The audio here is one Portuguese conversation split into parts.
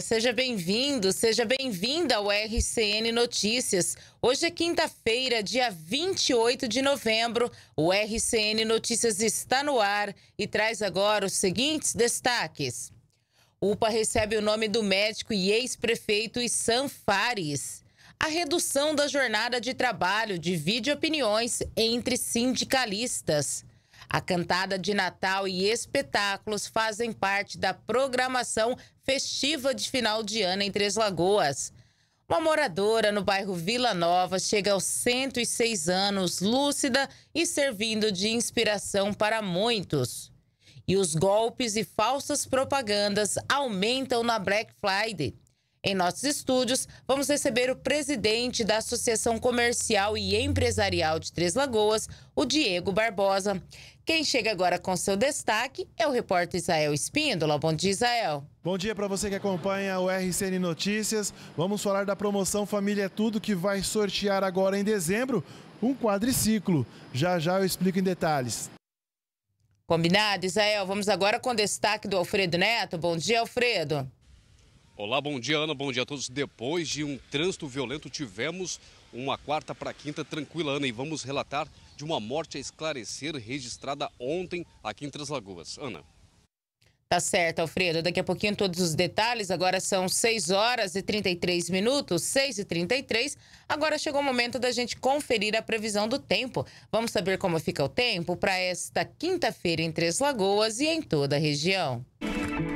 Seja bem-vindo, seja bem-vinda ao RCN Notícias. Hoje é quinta-feira, dia 28 de novembro. O RCN Notícias está no ar e traz agora os seguintes destaques. UPA recebe o nome do médico e ex-prefeito Issam Fares. A redução da jornada de trabalho divide opiniões entre sindicalistas. A cantada de Natal e espetáculos fazem parte da programação festiva de final de ano em Três Lagoas. Uma moradora no bairro Vila Nova chega aos 106 anos, lúcida e servindo de inspiração para muitos. E os golpes e falsas propagandas aumentam na Black Friday. Em nossos estúdios, vamos receber o presidente da Associação Comercial e Empresarial de Três Lagoas, o Diego Barbosa. Quem chega agora com seu destaque é o repórter Israel Espíndola. Bom dia, Israel. Bom dia para você que acompanha o RCN Notícias. Vamos falar da promoção Família Tudo que vai sortear agora em dezembro um quadriciclo. Já já eu explico em detalhes. Combinado, Israel? Vamos agora com destaque do Alfredo Neto. Bom dia, Alfredo. Olá, bom dia, Ana. Bom dia a todos. Depois de um trânsito violento, tivemos uma quarta para quinta tranquila, Ana, e vamos relatar de uma morte a esclarecer registrada ontem aqui em Três Lagoas. Ana. Tá certo, Alfredo. Daqui a pouquinho todos os detalhes. Agora são 6 horas e 33 minutos, 6 e 33. Agora chegou o momento da gente conferir a previsão do tempo. Vamos saber como fica o tempo para esta quinta-feira em Três Lagoas e em toda a região. Música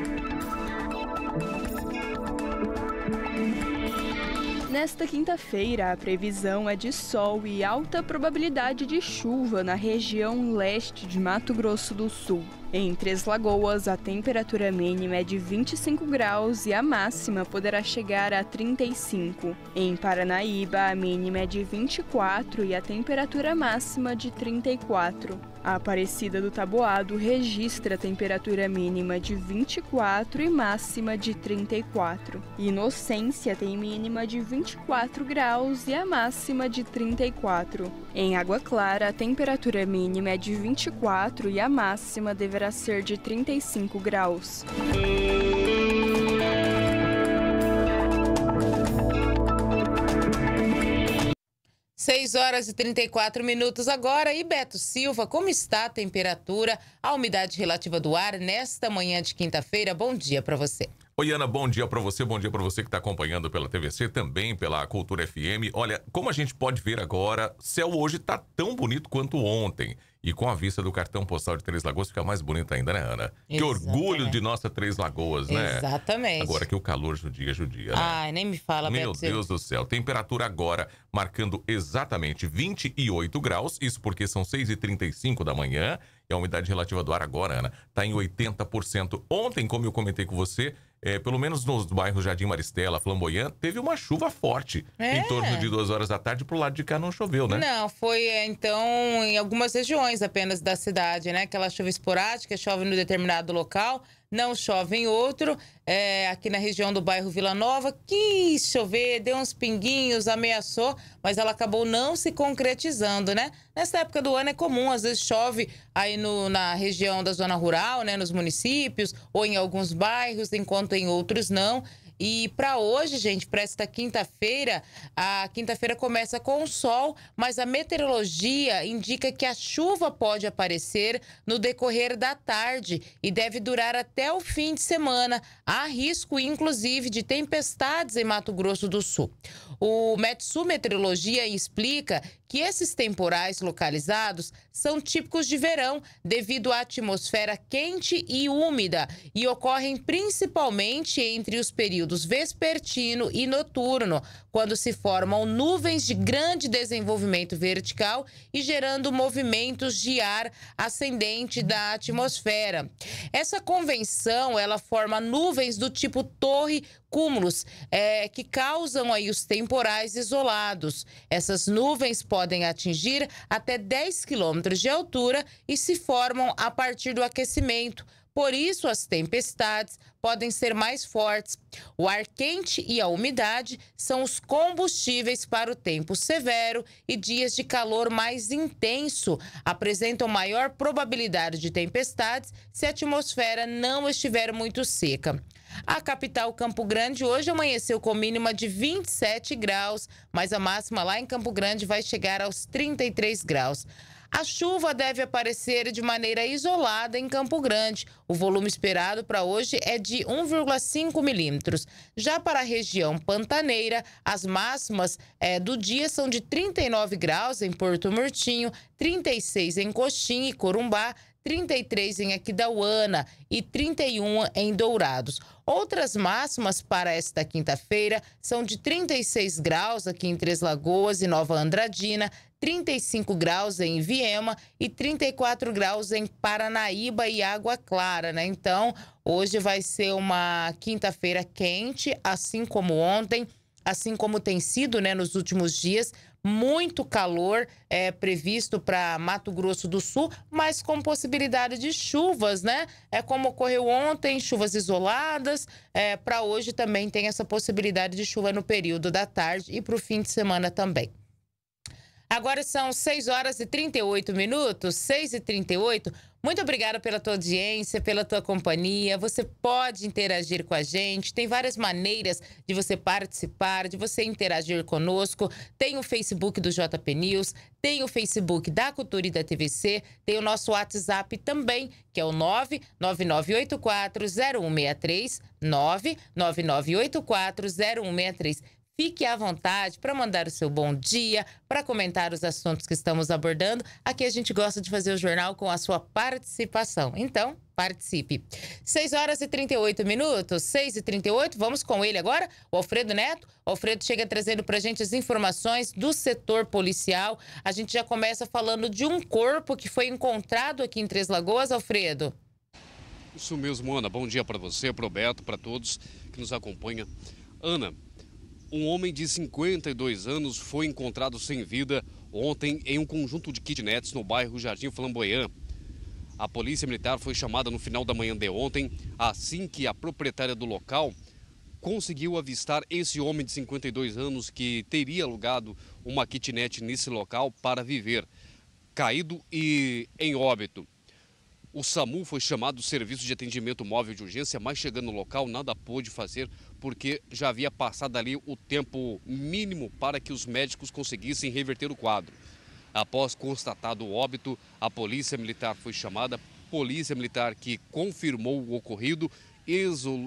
Nesta quinta-feira, a previsão é de sol e alta probabilidade de chuva na região leste de Mato Grosso do Sul. Em Três Lagoas, a temperatura mínima é de 25 graus e a máxima poderá chegar a 35. Em Paranaíba, a mínima é de 24 e a temperatura máxima de 34. A Aparecida do Taboado registra temperatura mínima de 24 e máxima de 34. Inocência tem mínima de 24 graus e a máxima de 34. Em Água Clara, a temperatura mínima é de 24 e a máxima deverá ser de 35 graus. 6 horas e 34 minutos agora. E Beto Silva, como está a temperatura, a umidade relativa do ar nesta manhã de quinta-feira? Bom dia para você. Oi, Ana, bom dia para você, bom dia para você que está acompanhando pela TVC, também pela Cultura FM. Olha, como a gente pode ver agora, céu hoje está tão bonito quanto ontem. E com a vista do cartão postal de Três Lagoas fica mais bonito ainda, né, Ana? Exatamente. Que orgulho de nossa Três Lagoas, né? Exatamente. Agora que o calor judia, judia, né? Ai, nem me fala, Meu Beto. Deus do céu. Temperatura agora marcando exatamente 28 graus, isso porque são 6h35 da manhã. E é a umidade relativa do ar agora, Ana, está em 80%. Ontem, como eu comentei com você, é, pelo menos nos bairros Jardim Maristela, Flamboyant, teve uma chuva forte. É. Em torno de duas horas da tarde, pro lado de cá não choveu, né? Não, foi é, então em algumas regiões apenas da cidade, né? Aquela chuva esporádica, chove no determinado local não chove em outro. É, aqui na região do bairro Vila Nova, quis chover, deu uns pinguinhos, ameaçou, mas ela acabou não se concretizando, né? Nessa época do ano é comum, às vezes chove aí no, na região da zona rural, né, nos municípios, ou em alguns bairros, enquanto em outros não. E para hoje, gente, para esta quinta-feira, a quinta-feira começa com sol, mas a meteorologia indica que a chuva pode aparecer no decorrer da tarde e deve durar até o fim de semana. Há risco, inclusive, de tempestades em Mato Grosso do Sul. O Metsu Meteorologia explica que esses temporais localizados são típicos de verão devido à atmosfera quente e úmida e ocorrem principalmente entre os períodos vespertino e noturno, quando se formam nuvens de grande desenvolvimento vertical e gerando movimentos de ar ascendente da atmosfera. Essa convenção ela forma nuvens do tipo torre cúmulos é, que causam aí os temporais isolados. Essas nuvens podem atingir até 10 quilômetros de altura e se formam a partir do aquecimento por isso, as tempestades podem ser mais fortes. O ar quente e a umidade são os combustíveis para o tempo severo e dias de calor mais intenso apresentam maior probabilidade de tempestades se a atmosfera não estiver muito seca. A capital Campo Grande hoje amanheceu com mínima de 27 graus, mas a máxima lá em Campo Grande vai chegar aos 33 graus. A chuva deve aparecer de maneira isolada em Campo Grande. O volume esperado para hoje é de 1,5 milímetros. Já para a região pantaneira, as máximas é, do dia são de 39 graus em Porto Murtinho, 36 em Coxim e Corumbá, 33 em Aquidauana e 31 em Dourados. Outras máximas para esta quinta-feira são de 36 graus aqui em Três Lagoas e Nova Andradina, 35 graus em Viema e 34 graus em Paranaíba e Água Clara, né? Então, hoje vai ser uma quinta-feira quente, assim como ontem, assim como tem sido, né, nos últimos dias muito calor é, previsto para Mato Grosso do Sul, mas com possibilidade de chuvas, né? É como ocorreu ontem, chuvas isoladas. É, para hoje também tem essa possibilidade de chuva no período da tarde e para o fim de semana também. Agora são 6 horas e 38 minutos, 6 e 38. Muito obrigada pela tua audiência, pela tua companhia. Você pode interagir com a gente. Tem várias maneiras de você participar, de você interagir conosco. Tem o Facebook do JP News, tem o Facebook da Cultura e da TVC, tem o nosso WhatsApp também, que é o 999840163, 999840163. Fique à vontade para mandar o seu bom dia, para comentar os assuntos que estamos abordando. Aqui a gente gosta de fazer o jornal com a sua participação. Então, participe. 6 horas e 38 minutos, 6 e 38, vamos com ele agora, o Alfredo Neto. O Alfredo chega trazendo para a gente as informações do setor policial. A gente já começa falando de um corpo que foi encontrado aqui em Três Lagoas, Alfredo. Isso mesmo, Ana. Bom dia para você, para o Beto, para todos que nos acompanham. Ana, um homem de 52 anos foi encontrado sem vida ontem em um conjunto de kitnets no bairro Jardim Flamboyant. A polícia militar foi chamada no final da manhã de ontem, assim que a proprietária do local conseguiu avistar esse homem de 52 anos que teria alugado uma kitnet nesse local para viver, caído e em óbito. O SAMU foi chamado do Serviço de Atendimento Móvel de Urgência, mas chegando no local nada pôde fazer porque já havia passado ali o tempo mínimo para que os médicos conseguissem reverter o quadro. Após constatado o óbito, a Polícia Militar foi chamada, Polícia Militar que confirmou o ocorrido,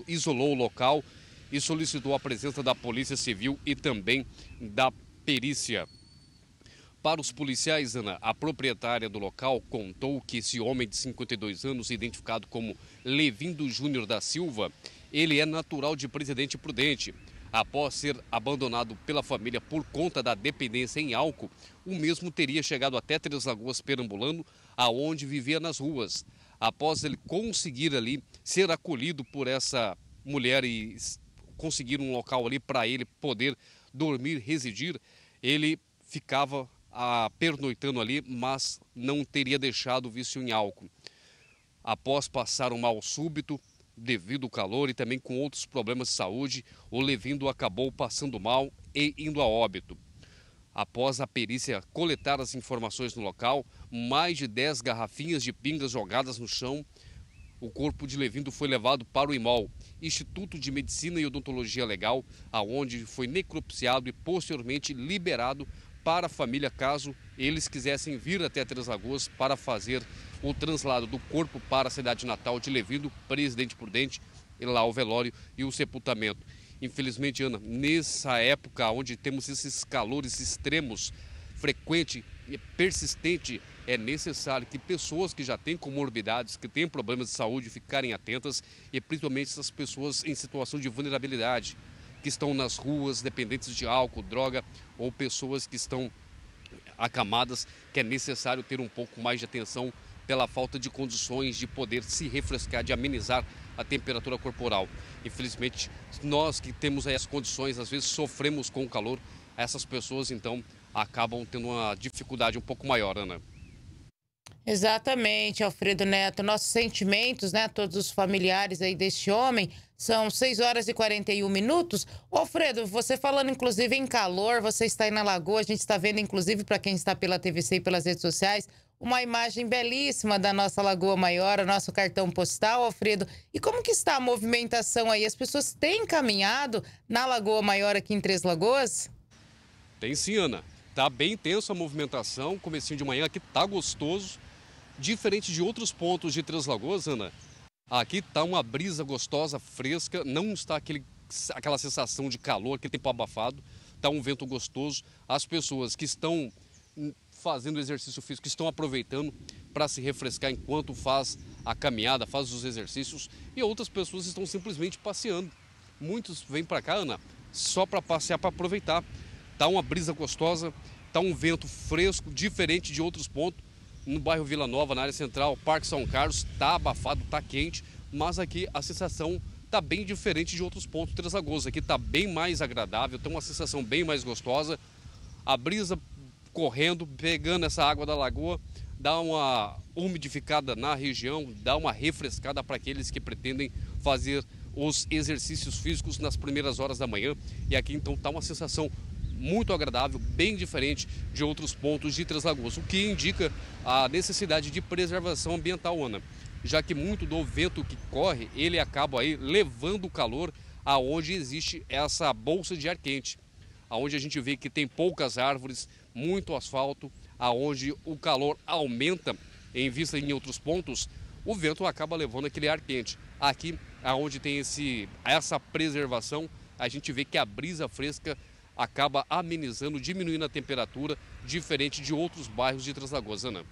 isolou o local e solicitou a presença da Polícia Civil e também da perícia. Para os policiais, Ana, a proprietária do local contou que esse homem de 52 anos, identificado como Levindo Júnior da Silva, ele é natural de Presidente Prudente. Após ser abandonado pela família por conta da dependência em álcool, o mesmo teria chegado até Três Lagoas perambulando, aonde vivia nas ruas. Após ele conseguir ali ser acolhido por essa mulher e conseguir um local ali para ele poder dormir, residir, ele ficava a, pernoitando ali, mas não teria deixado o vício em álcool. Após passar um mal súbito, devido ao calor e também com outros problemas de saúde, o Levindo acabou passando mal e indo a óbito. Após a perícia coletar as informações no local, mais de 10 garrafinhas de pingas jogadas no chão. O corpo de Levindo foi levado para o IMOL, Instituto de Medicina e Odontologia Legal, aonde foi necropsiado e posteriormente liberado para a família caso eles quisessem vir até Três Lagoas para fazer o translado do corpo para a cidade natal de Levido, Presidente Prudente, e lá o velório e o sepultamento. Infelizmente, Ana, nessa época onde temos esses calores extremos, frequente e persistente, é necessário que pessoas que já têm comorbidades, que têm problemas de saúde, ficarem atentas e principalmente essas pessoas em situação de vulnerabilidade que estão nas ruas, dependentes de álcool, droga ou pessoas que estão acamadas, que é necessário ter um pouco mais de atenção pela falta de condições de poder se refrescar, de amenizar a temperatura corporal. Infelizmente, nós que temos as condições, às vezes sofremos com o calor, essas pessoas então acabam tendo uma dificuldade um pouco maior, Ana. Exatamente, Alfredo Neto. Nossos sentimentos, né? Todos os familiares aí deste homem. São 6 horas e 41 minutos. Alfredo, você falando inclusive em calor, você está aí na lagoa, a gente está vendo, inclusive, para quem está pela TVC e pelas redes sociais, uma imagem belíssima da nossa Lagoa Maior, o nosso cartão postal, Alfredo. E como que está a movimentação aí? As pessoas têm caminhado na Lagoa Maior aqui em Três Lagoas? Tem sim, Ana. Tá bem intensa a movimentação, comecinho de manhã aqui tá gostoso Diferente de outros pontos de Três Lagoas, Ana, aqui está uma brisa gostosa, fresca, não está aquele, aquela sensação de calor, aquele tempo abafado, está um vento gostoso. As pessoas que estão hum, fazendo exercício físico, estão aproveitando para se refrescar enquanto faz a caminhada, faz os exercícios e outras pessoas estão simplesmente passeando. Muitos vêm para cá, Ana, só para passear, para aproveitar. Tá uma brisa gostosa, tá um vento fresco, diferente de outros pontos no bairro Vila Nova, na área central, Parque São Carlos, está abafado, está quente, mas aqui a sensação está bem diferente de outros pontos de Três Lagoas. Aqui está bem mais agradável, tem uma sensação bem mais gostosa. A brisa correndo, pegando essa água da lagoa, dá uma umidificada na região, dá uma refrescada para aqueles que pretendem fazer os exercícios físicos nas primeiras horas da manhã. E aqui então está uma sensação muito agradável, bem diferente de outros pontos de Três Lagoas, o que indica a necessidade de preservação ambiental, Ana, já que muito do vento que corre, ele acaba aí levando o calor aonde existe essa bolsa de ar quente, aonde a gente vê que tem poucas árvores, muito asfalto, aonde o calor aumenta em vista em outros pontos, o vento acaba levando aquele ar quente. Aqui, aonde tem esse, essa preservação, a gente vê que a brisa fresca acaba amenizando, diminuindo a temperatura, diferente de outros bairros de Translagoas, né, Ana.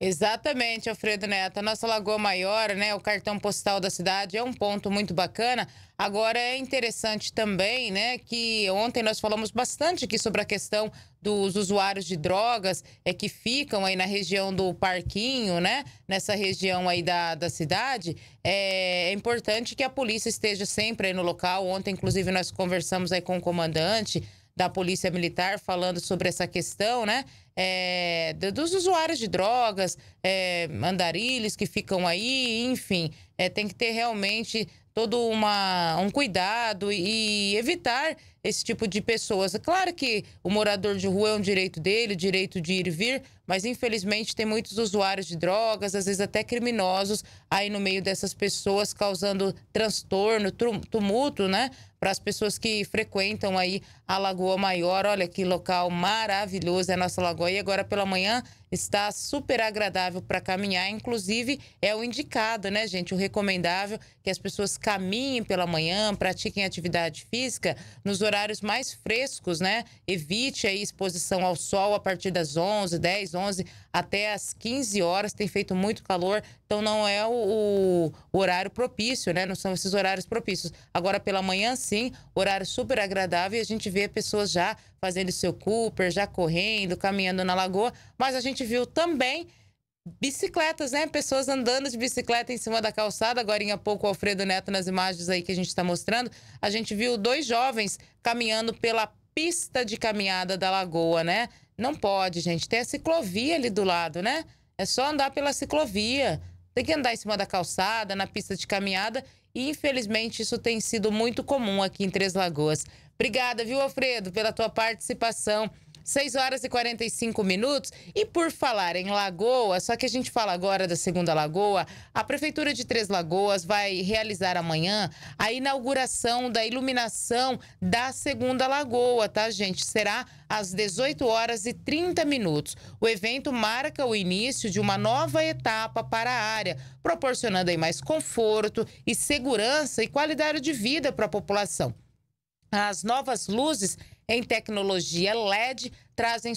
Exatamente, Alfredo Neto. A nossa Lagoa Maior, né, o cartão postal da cidade é um ponto muito bacana. Agora é interessante também, né, que ontem nós falamos bastante aqui sobre a questão dos usuários de drogas é que ficam aí na região do parquinho, né, nessa região aí da, da cidade. É, é importante que a polícia esteja sempre aí no local. Ontem, inclusive, nós conversamos aí com o comandante da Polícia Militar falando sobre essa questão, né? É, dos usuários de drogas, é, andarilhos que ficam aí, enfim, é, tem que ter realmente todo uma, um cuidado e, evitar esse tipo de pessoas. É claro que o morador de rua é um direito dele, direito de ir e vir, mas infelizmente tem muitos usuários de drogas, às vezes até criminosos, aí no meio dessas pessoas, causando transtorno, tumulto, né? para as pessoas que frequentam aí a Lagoa Maior. Olha que local maravilhoso é a nossa lagoa. E agora pela manhã está super agradável para caminhar, inclusive é o indicado, né, gente? O recomendável que as pessoas caminhem pela manhã, pratiquem atividade física nos horários mais frescos, né? Evite a exposição ao sol a partir das 11, 10, 11 até as 15 horas, tem feito muito calor, então não é o, o horário propício, né? Não são esses horários propícios. Agora pela manhã sim, horário super agradável e a gente vê pessoas já fazendo seu Cooper, já correndo, caminhando na lagoa, mas a gente viu também bicicletas, né? Pessoas andando de bicicleta em cima da calçada. Agora em pouco o Alfredo Neto nas imagens aí que a gente está mostrando. A gente viu dois jovens caminhando pela pista de caminhada da lagoa, né? Não pode, gente. Tem a ciclovia ali do lado, né? É só andar pela ciclovia. Tem que andar em cima da calçada, na pista de caminhada. E infelizmente isso tem sido muito comum aqui em Três Lagoas. Obrigada, viu, Alfredo, pela tua participação. 6 horas e 45 minutos. E por falar em Lagoa, só que a gente fala agora da Segunda Lagoa, a Prefeitura de Três Lagoas vai realizar amanhã a inauguração da iluminação da Segunda Lagoa, tá, gente? Será às 18 horas e 30 minutos. O evento marca o início de uma nova etapa para a área, proporcionando aí mais conforto e segurança e qualidade de vida para a população as novas luzes em tecnologia LED trazem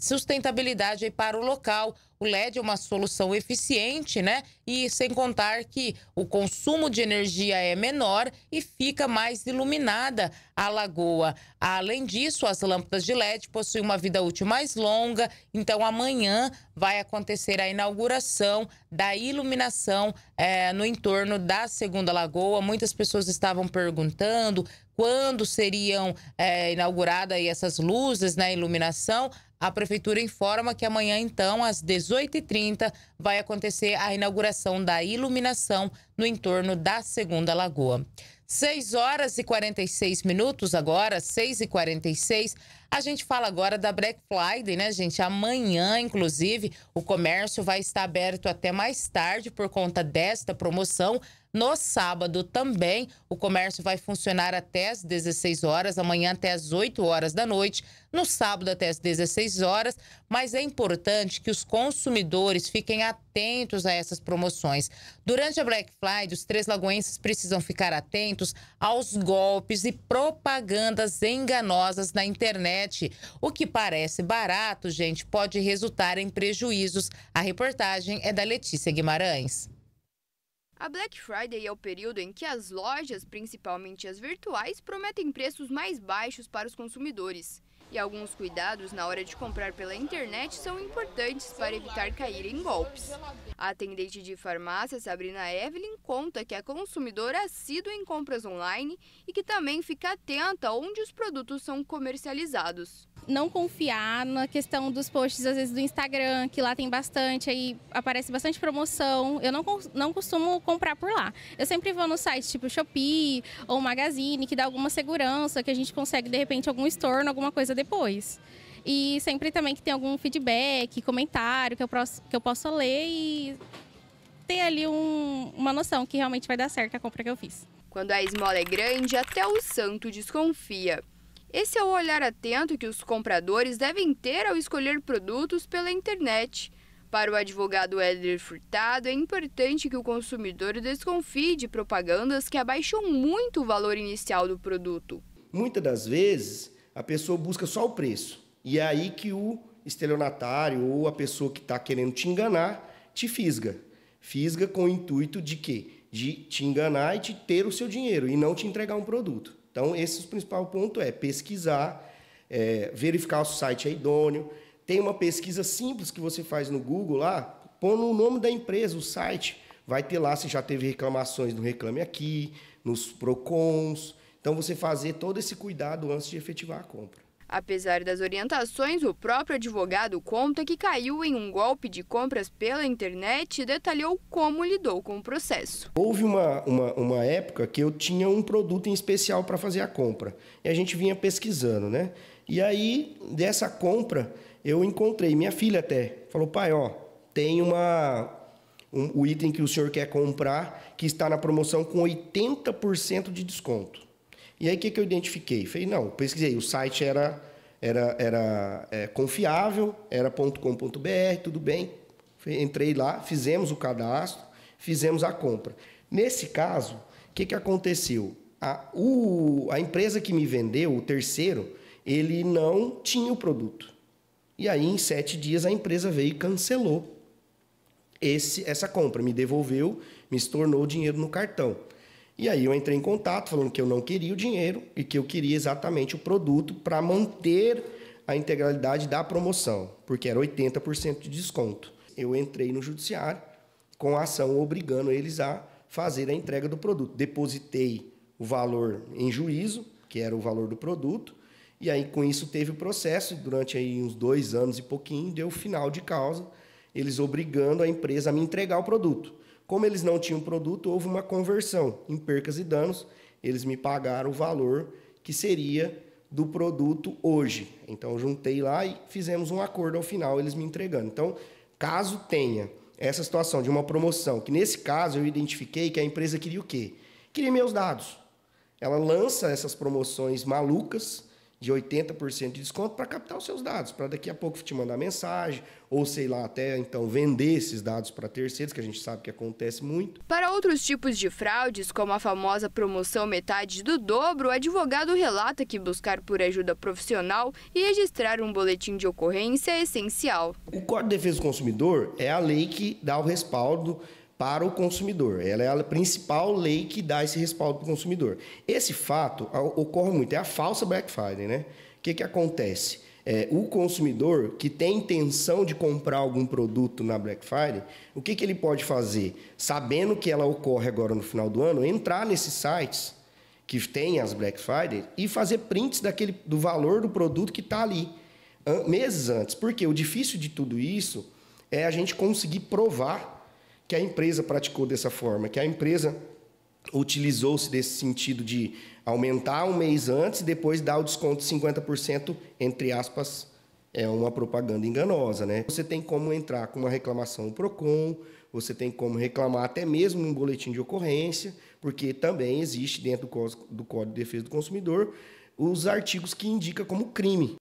sustentabilidade para o local. O LED é uma solução eficiente, né? E sem contar que o consumo de energia é menor e fica mais iluminada a lagoa. Além disso, as lâmpadas de LED possuem uma vida útil mais longa, então amanhã vai acontecer a inauguração da iluminação é, no entorno da Segunda Lagoa. Muitas pessoas estavam perguntando quando seriam é, inauguradas essas luzes, né? Iluminação iluminação, a prefeitura informa que amanhã, então, às 18h30, vai acontecer a inauguração da iluminação no entorno da Segunda Lagoa. 6 horas e 46 minutos agora, 6 h 46 a gente fala agora da Black Friday, né, gente? Amanhã, inclusive, o comércio vai estar aberto até mais tarde por conta desta promoção. No sábado também, o comércio vai funcionar até as 16 horas, amanhã até as 8 horas da noite, no sábado até as 16 horas, mas é importante que os consumidores fiquem atentos a essas promoções. Durante a Black Friday, os três lagoenses precisam ficar atentos aos golpes e propagandas enganosas na internet internet. O que parece barato, gente, pode resultar em prejuízos. A reportagem é da Letícia Guimarães. A Black Friday é o período em que as lojas, principalmente as virtuais, prometem preços mais baixos para os consumidores. E alguns cuidados na hora de comprar pela internet são importantes para evitar cair em golpes. A atendente de farmácia Sabrina Evelyn conta que é consumidora assídua em compras online e que também fica atenta onde os produtos são comercializados não confiar na questão dos posts, às vezes, do Instagram, que lá tem bastante, aí aparece bastante promoção. Eu não, não costumo comprar por lá. Eu sempre vou no site tipo Shopee ou Magazine, que dá alguma segurança, que a gente consegue, de repente, algum estorno, alguma coisa depois. E sempre também que tem algum feedback, comentário que eu, posso, que eu posso ler e ter ali um, uma noção que realmente vai dar certo a compra que eu fiz. Quando a esmola é grande, até o santo desconfia. Esse é o olhar atento que os compradores devem ter ao escolher produtos pela internet. Para o advogado Éder Furtado, é importante que o consumidor desconfie de propagandas que abaixam muito o valor inicial do produto. Muitas das vezes, a pessoa busca só o preço. E é aí que o estelionatário ou a pessoa que está querendo te enganar te fisga. Fisga com o intuito de quê? De te enganar e te ter o seu dinheiro e não te entregar um produto. Então, esse é o principal ponto é pesquisar, é, verificar se o site é idôneo. Tem uma pesquisa simples que você faz no Google lá, põe o nome da empresa, o site. Vai ter lá se já teve reclamações no Reclame Aqui, nos PROCONs. Então, você fazer todo esse cuidado antes de efetivar a compra. Apesar das orientações, o próprio advogado conta que caiu em um golpe de compras pela internet e detalhou como lidou com o processo. Houve uma, uma, uma época que eu tinha um produto em especial para fazer a compra e a gente vinha pesquisando, né? E aí, dessa compra, eu encontrei minha filha até. Falou, pai, ó, tem uma, um, o item que o senhor quer comprar que está na promoção com 80% de desconto. E aí o que, que eu identifiquei? Falei, não, pesquisei, o site era, era, era é, confiável, era .com.br, tudo bem. entrei lá, fizemos o cadastro, fizemos a compra. Nesse caso, o que, que aconteceu? A, o, a empresa que me vendeu, o terceiro, ele não tinha o produto. E aí, em sete dias, a empresa veio e cancelou esse, essa compra, me devolveu, me estornou o dinheiro no cartão. E aí eu entrei em contato falando que eu não queria o dinheiro e que eu queria exatamente o produto para manter a integralidade da promoção, porque era 80% de desconto. Eu entrei no judiciário com a ação obrigando eles a fazer a entrega do produto. Depositei o valor em juízo, que era o valor do produto, e aí com isso teve o processo, durante aí uns dois anos e pouquinho, deu final de causa, eles obrigando a empresa a me entregar o produto. Como eles não tinham produto, houve uma conversão em percas e danos. Eles me pagaram o valor que seria do produto hoje. Então juntei lá e fizemos um acordo ao final, eles me entregando. Então, caso tenha essa situação de uma promoção, que nesse caso eu identifiquei que a empresa queria o quê? Queria meus dados. Ela lança essas promoções malucas de 80% de desconto para captar os seus dados, para daqui a pouco te mandar mensagem, ou sei lá, até então vender esses dados para terceiros, que a gente sabe que acontece muito. Para outros tipos de fraudes, como a famosa promoção metade do dobro, o advogado relata que buscar por ajuda profissional e registrar um boletim de ocorrência é essencial. O Código de Defesa do Consumidor é a lei que dá o respaldo para o consumidor. Ela é a principal lei que dá esse respaldo para o consumidor. Esse fato ocorre muito, é a falsa Black Friday, né? O que, que acontece? É, o consumidor que tem intenção de comprar algum produto na Black Friday, o que, que ele pode fazer? Sabendo que ela ocorre agora no final do ano, entrar nesses sites que tem as Black Friday e fazer prints daquele, do valor do produto que está ali, meses antes. Porque o difícil de tudo isso é a gente conseguir provar que a empresa praticou dessa forma, que a empresa utilizou-se desse sentido de aumentar um mês antes e depois dar o desconto de 50%, entre aspas, é uma propaganda enganosa, né? Você tem como entrar com uma reclamação no Procon, você tem como reclamar até mesmo um boletim de ocorrência, porque também existe dentro do Código de Defesa do Consumidor os artigos que indicam como crime.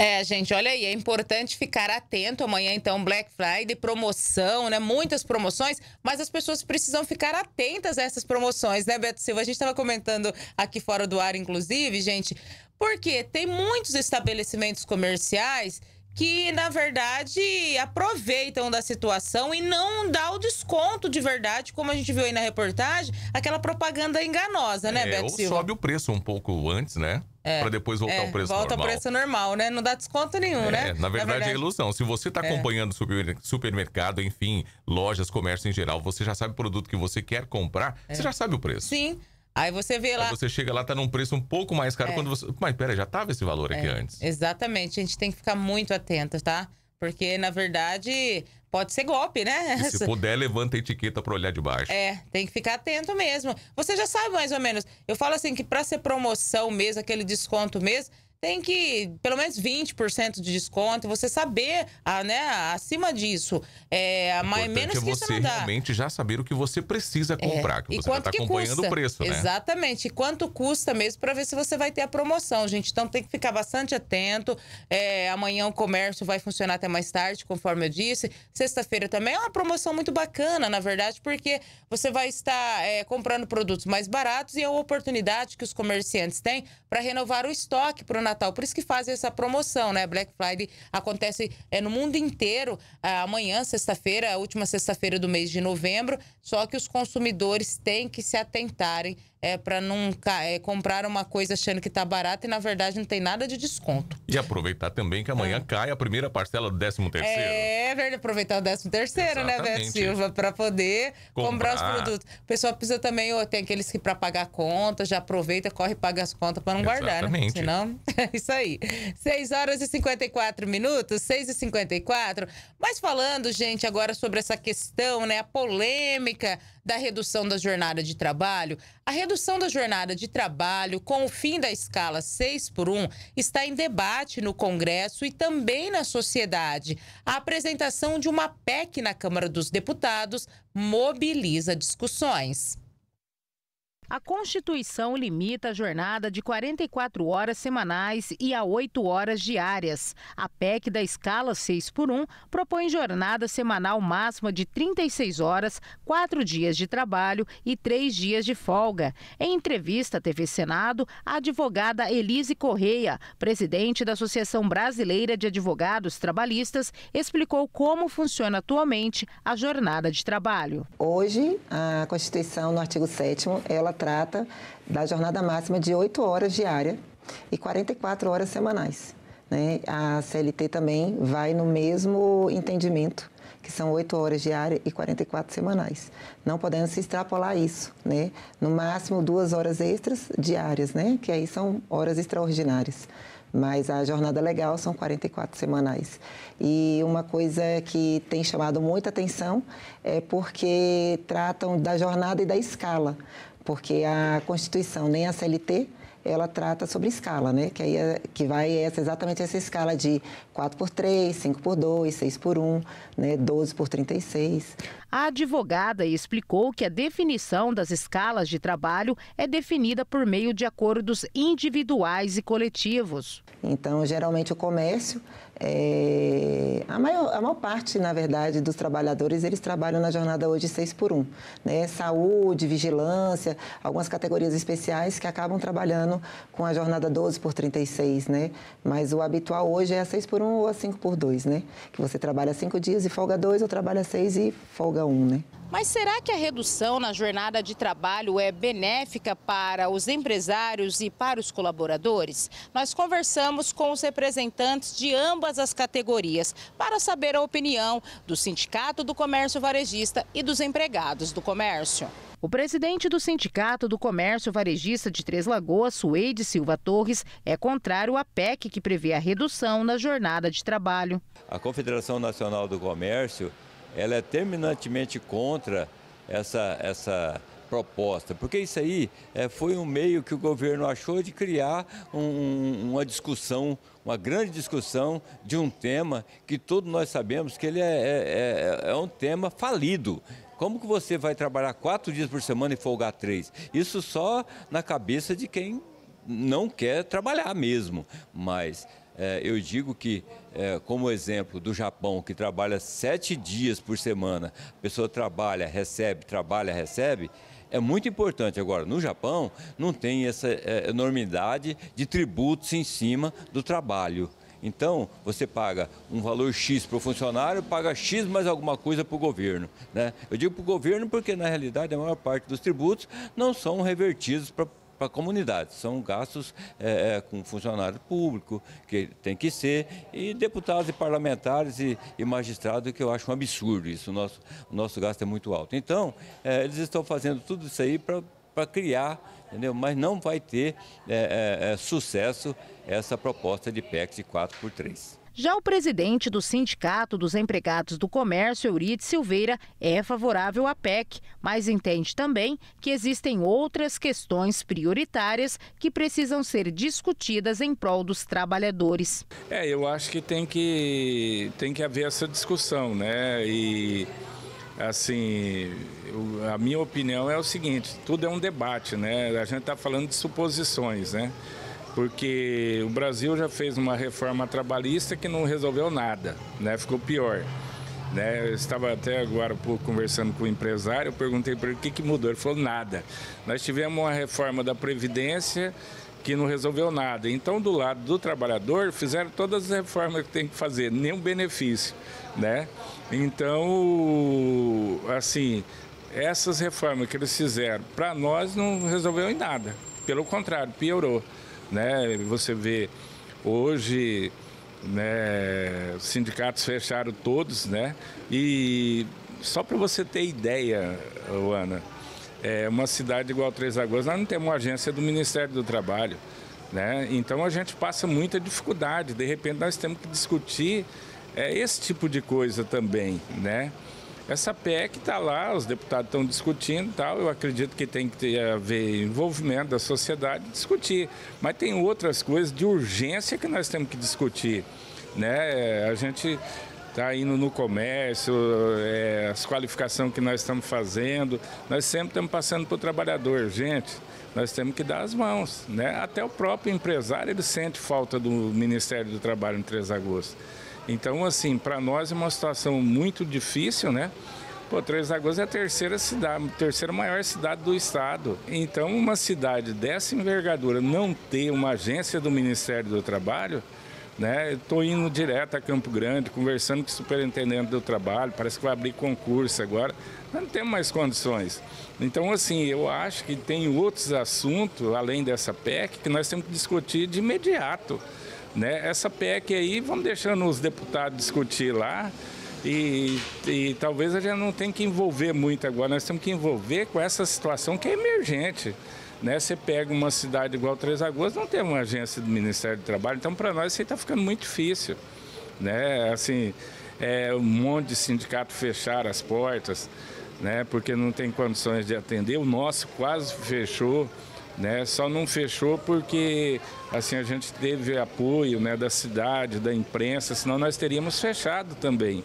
É, gente, olha aí, é importante ficar atento amanhã, então, Black Friday, promoção, né? Muitas promoções, mas as pessoas precisam ficar atentas a essas promoções, né, Beto Silva? A gente estava comentando aqui fora do ar, inclusive, gente, porque tem muitos estabelecimentos comerciais que, na verdade, aproveitam da situação e não dá o desconto de verdade, como a gente viu aí na reportagem, aquela propaganda enganosa, né, é, Beto Silva? sobe o preço um pouco antes, né? É, para depois voltar é, ao preço volta normal. Volta ao preço normal, né? Não dá desconto nenhum, né? é, né? Na verdade, na verdade, é ilusão. Se você está é. acompanhando supermercado, enfim, lojas, comércio em geral, você já sabe o produto que você quer comprar, é. você já sabe o preço. Sim. Aí você vê lá. Aí você chega lá, tá num preço um pouco mais caro é. quando você. Mas pera, já tava esse valor aqui antes. Exatamente. A gente tem que ficar muito atento, tá? Porque, na verdade, pode ser golpe, né? E se puder, levanta a etiqueta para olhar de baixo. É, tem que ficar atento mesmo. Você já sabe mais ou menos. Eu falo assim que para ser promoção mesmo, aquele desconto mesmo, tem que pelo menos 20% de desconto, você saber, a ah, né, acima disso, é, mais menos é que você não dá. realmente já saber o que você precisa é, comprar, é. que você está acompanhando custa. o preço, né? Exatamente, e quanto custa mesmo para ver se você vai ter a promoção, gente. Então tem que ficar bastante atento. É, amanhã o comércio vai funcionar até mais tarde, conforme eu disse. Sexta-feira também é uma promoção muito bacana, na verdade, porque você vai estar é, comprando produtos mais baratos e é uma oportunidade que os comerciantes têm para renovar o estoque para o Natal. Por isso que fazem essa promoção, né? Black Friday acontece é, no mundo inteiro é, amanhã, sexta-feira, a última sexta-feira do mês de novembro. Só que os consumidores têm que se atentarem é, para não é, comprar uma coisa achando que está barata e na verdade não tem nada de desconto. E aproveitar também que amanhã é. cai a primeira parcela do 13 terceiro. É verdade, aproveitar o 13 terceiro, né, Beto Silva, para poder comprar. comprar. os produtos. O pessoal precisa também, ou tem aqueles que para pagar conta, já aproveita, corre e paga as contas para não Exatamente. guardar, né? Senão, é isso aí. 6 horas e 54 minutos, 6 e 54. Mas falando, gente, agora sobre essa questão, né, a polêmica da redução da jornada de trabalho, a redução redução da jornada de trabalho com o fim da escala 6 por 1 está em debate no Congresso e também na sociedade. A apresentação de uma PEC na Câmara dos Deputados mobiliza discussões. A Constituição limita a jornada de 44 horas semanais e a 8 horas diárias. A PEC da escala 6 por 1 propõe jornada semanal máxima de 36 horas, 4 dias de trabalho e 3 dias de folga. Em entrevista à TV Senado, a advogada Elise Correia, presidente da Associação Brasileira de Advogados Trabalhistas, explicou como funciona atualmente a jornada de trabalho. Hoje, a Constituição, no artigo 7 ela trata da jornada máxima de 8 horas diária e 44 horas semanais. Né? A CLT também vai no mesmo entendimento, que são 8 horas diárias e 44 semanais. Não podemos se extrapolar isso, né? No máximo duas horas extras diárias, né? Que aí são horas extraordinárias. Mas a jornada legal são 44 semanais. E uma coisa que tem chamado muita atenção é porque tratam da jornada e da escala porque a Constituição nem a CLT ela trata sobre escala, né? Que aí é, que vai essa exatamente essa escala de 4 por 3, 5 por 2, 6 por 1, né, 12 por 36. A advogada explicou que a definição das escalas de trabalho é definida por meio de acordos individuais e coletivos. Então, geralmente o comércio é, a, maior, a maior parte, na verdade, dos trabalhadores, eles trabalham na jornada hoje 6 por 1. Né? Saúde, vigilância, algumas categorias especiais que acabam trabalhando com a jornada 12 por 36, né? Mas o habitual hoje é a 6 por 1 ou a 5 por 2, né? Que você trabalha 5 dias e folga 2 ou trabalha 6 e folga 1, né? Mas será que a redução na jornada de trabalho é benéfica para os empresários e para os colaboradores? Nós conversamos com os representantes de ambas ambas as categorias, para saber a opinião do Sindicato do Comércio Varejista e dos empregados do comércio. O presidente do Sindicato do Comércio Varejista de Três Lagoas, Suede Silva Torres, é contrário à PEC que prevê a redução na jornada de trabalho. A Confederação Nacional do Comércio ela é terminantemente contra essa, essa proposta, porque isso aí é, foi um meio que o governo achou de criar um, uma discussão uma grande discussão de um tema que todos nós sabemos que ele é, é, é, é um tema falido. Como que você vai trabalhar quatro dias por semana e folgar três? Isso só na cabeça de quem não quer trabalhar mesmo. Mas é, eu digo que, é, como exemplo do Japão, que trabalha sete dias por semana, a pessoa trabalha, recebe, trabalha, recebe, é muito importante. Agora, no Japão, não tem essa é, enormidade de tributos em cima do trabalho. Então, você paga um valor X para o funcionário, paga X mais alguma coisa para o governo. Né? Eu digo para o governo porque, na realidade, a maior parte dos tributos não são revertidos para para a comunidade. São gastos é, é, com funcionário público, que tem que ser, e deputados e parlamentares e, e magistrados, que eu acho um absurdo isso. O nosso, o nosso gasto é muito alto. Então, é, eles estão fazendo tudo isso aí para para criar, entendeu? mas não vai ter é, é, é sucesso essa proposta de PEC de 4 por 3. Já o presidente do Sindicato dos Empregados do Comércio, Euride Silveira, é favorável à PEC, mas entende também que existem outras questões prioritárias que precisam ser discutidas em prol dos trabalhadores. É, eu acho que tem que, tem que haver essa discussão, né? E assim, a minha opinião é o seguinte, tudo é um debate, né? A gente está falando de suposições, né? porque o Brasil já fez uma reforma trabalhista que não resolveu nada, né? Ficou pior. Né? Eu estava até agora um pouco conversando com o empresário, eu perguntei para ele o que, que mudou. Ele falou nada. Nós tivemos uma reforma da Previdência que não resolveu nada. Então, do lado do trabalhador, fizeram todas as reformas que tem que fazer, nenhum benefício. Né? Então, assim, essas reformas que eles fizeram, para nós não resolveu em nada. Pelo contrário, piorou. Né? Você vê hoje né, sindicatos fecharam todos, né? E só para você ter ideia, Ana, é uma cidade igual Três Lagoas, nós não temos uma agência do Ministério do Trabalho, né? Então a gente passa muita dificuldade. De repente nós temos que discutir é, esse tipo de coisa também, né? Essa PEC está lá, os deputados estão discutindo tal. Eu acredito que tem que ter, haver envolvimento da sociedade discutir. Mas tem outras coisas de urgência que nós temos que discutir. Né? A gente está indo no comércio, é, as qualificações que nós estamos fazendo. Nós sempre estamos passando para o trabalhador, gente. Nós temos que dar as mãos. Né? Até o próprio empresário ele sente falta do Ministério do Trabalho em 3 de agosto. Então, assim, para nós é uma situação muito difícil, né? Pô, Três Lagoas é a terceira cidade, terceira maior cidade do estado. Então, uma cidade dessa envergadura não ter uma agência do Ministério do Trabalho, né? Estou indo direto a Campo Grande, conversando com o superintendente do trabalho, parece que vai abrir concurso agora. Nós não temos mais condições. Então, assim, eu acho que tem outros assuntos, além dessa PEC, que nós temos que discutir de imediato. Né? Essa PEC aí, vamos deixando os deputados discutir lá. E, e, talvez a gente não tenha que envolver muito agora, nós temos que envolver com essa situação que é emergente. Né? Você pega uma cidade igual Três Aguas não tem uma agência do Ministério do Trabalho, então para nós isso está ficando muito difícil. Né? Assim, é, um monte de sindicato fechar as portas, né? porque não tem condições de atender. O nosso quase fechou. Né? Só não fechou porque assim a gente teve apoio né, da cidade, da imprensa, senão nós teríamos fechado também.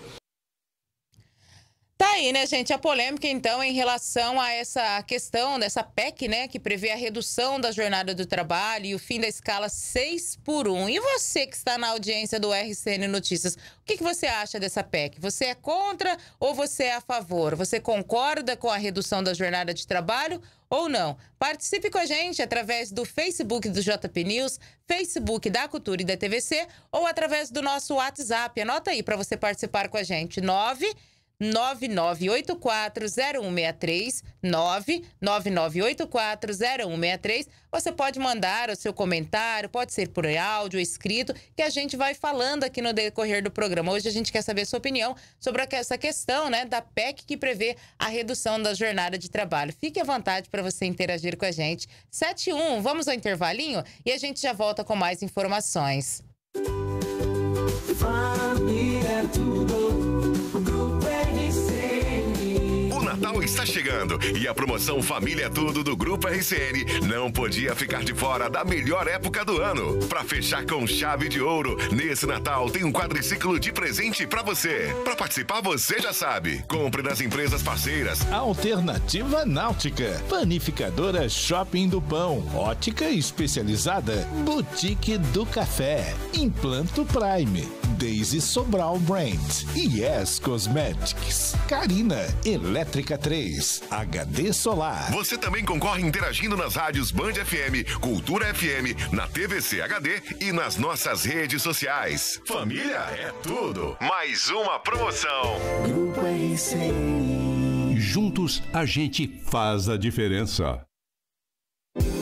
Tá aí, né, gente? A polêmica, então, em relação a essa questão dessa PEC, né, que prevê a redução da jornada do trabalho e o fim da escala 6 por 1. E você que está na audiência do RCN Notícias, o que, que você acha dessa PEC? Você é contra ou você é a favor? Você concorda com a redução da jornada de trabalho ou não. Participe com a gente através do Facebook do JP News, Facebook da Cultura e da TVC ou através do nosso WhatsApp. Anota aí para você participar com a gente. 9 999840163, 999840163. Você pode mandar o seu comentário, pode ser por áudio, escrito, que a gente vai falando aqui no decorrer do programa. Hoje a gente quer saber sua opinião sobre essa questão, né, da PEC que prevê a redução da jornada de trabalho. Fique à vontade para você interagir com a gente. 71, vamos ao intervalinho e a gente já volta com mais informações. Família é tudo Natal está chegando e a promoção Família é Tudo do Grupo RCN não podia ficar de fora da melhor época do ano. Para fechar com chave de ouro, nesse Natal tem um quadriciclo de presente para você. Para participar, você já sabe. Compre nas empresas parceiras. Alternativa Náutica, Panificadora Shopping do Pão, Ótica Especializada, Boutique do Café, Implanto Prime, Daisy Sobral Brand, Yes Cosmetics, Carina Elétrica 3, HD Solar. Você também concorre interagindo nas rádios Band FM, Cultura FM, na TVC HD e nas nossas redes sociais. Família é tudo. Mais uma promoção. Grupo RCI. Juntos a gente faz a diferença.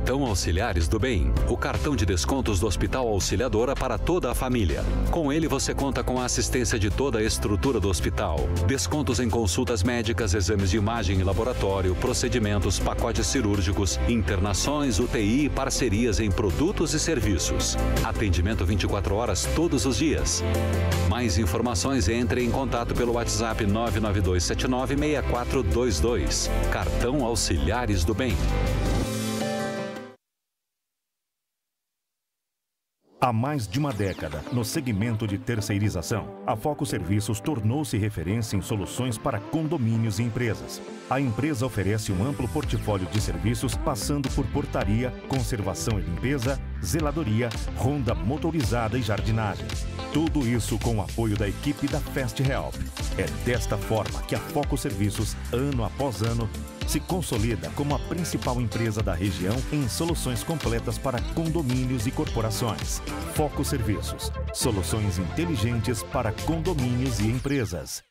Cartão Auxiliares do Bem, o cartão de descontos do Hospital Auxiliadora para toda a família. Com ele você conta com a assistência de toda a estrutura do hospital. Descontos em consultas médicas, exames de imagem e laboratório, procedimentos, pacotes cirúrgicos, internações, UTI e parcerias em produtos e serviços. Atendimento 24 horas todos os dias. Mais informações entre em contato pelo WhatsApp 992796422. Cartão Auxiliares do Bem. Há mais de uma década, no segmento de terceirização, a Foco Serviços tornou-se referência em soluções para condomínios e empresas. A empresa oferece um amplo portfólio de serviços, passando por portaria, conservação e limpeza, zeladoria, ronda motorizada e jardinagem. Tudo isso com o apoio da equipe da Fest Help. É desta forma que a Foco Serviços, ano após ano, se consolida como a principal empresa da região em soluções completas para condomínios e corporações. Foco Serviços, soluções inteligentes para condomínios e empresas.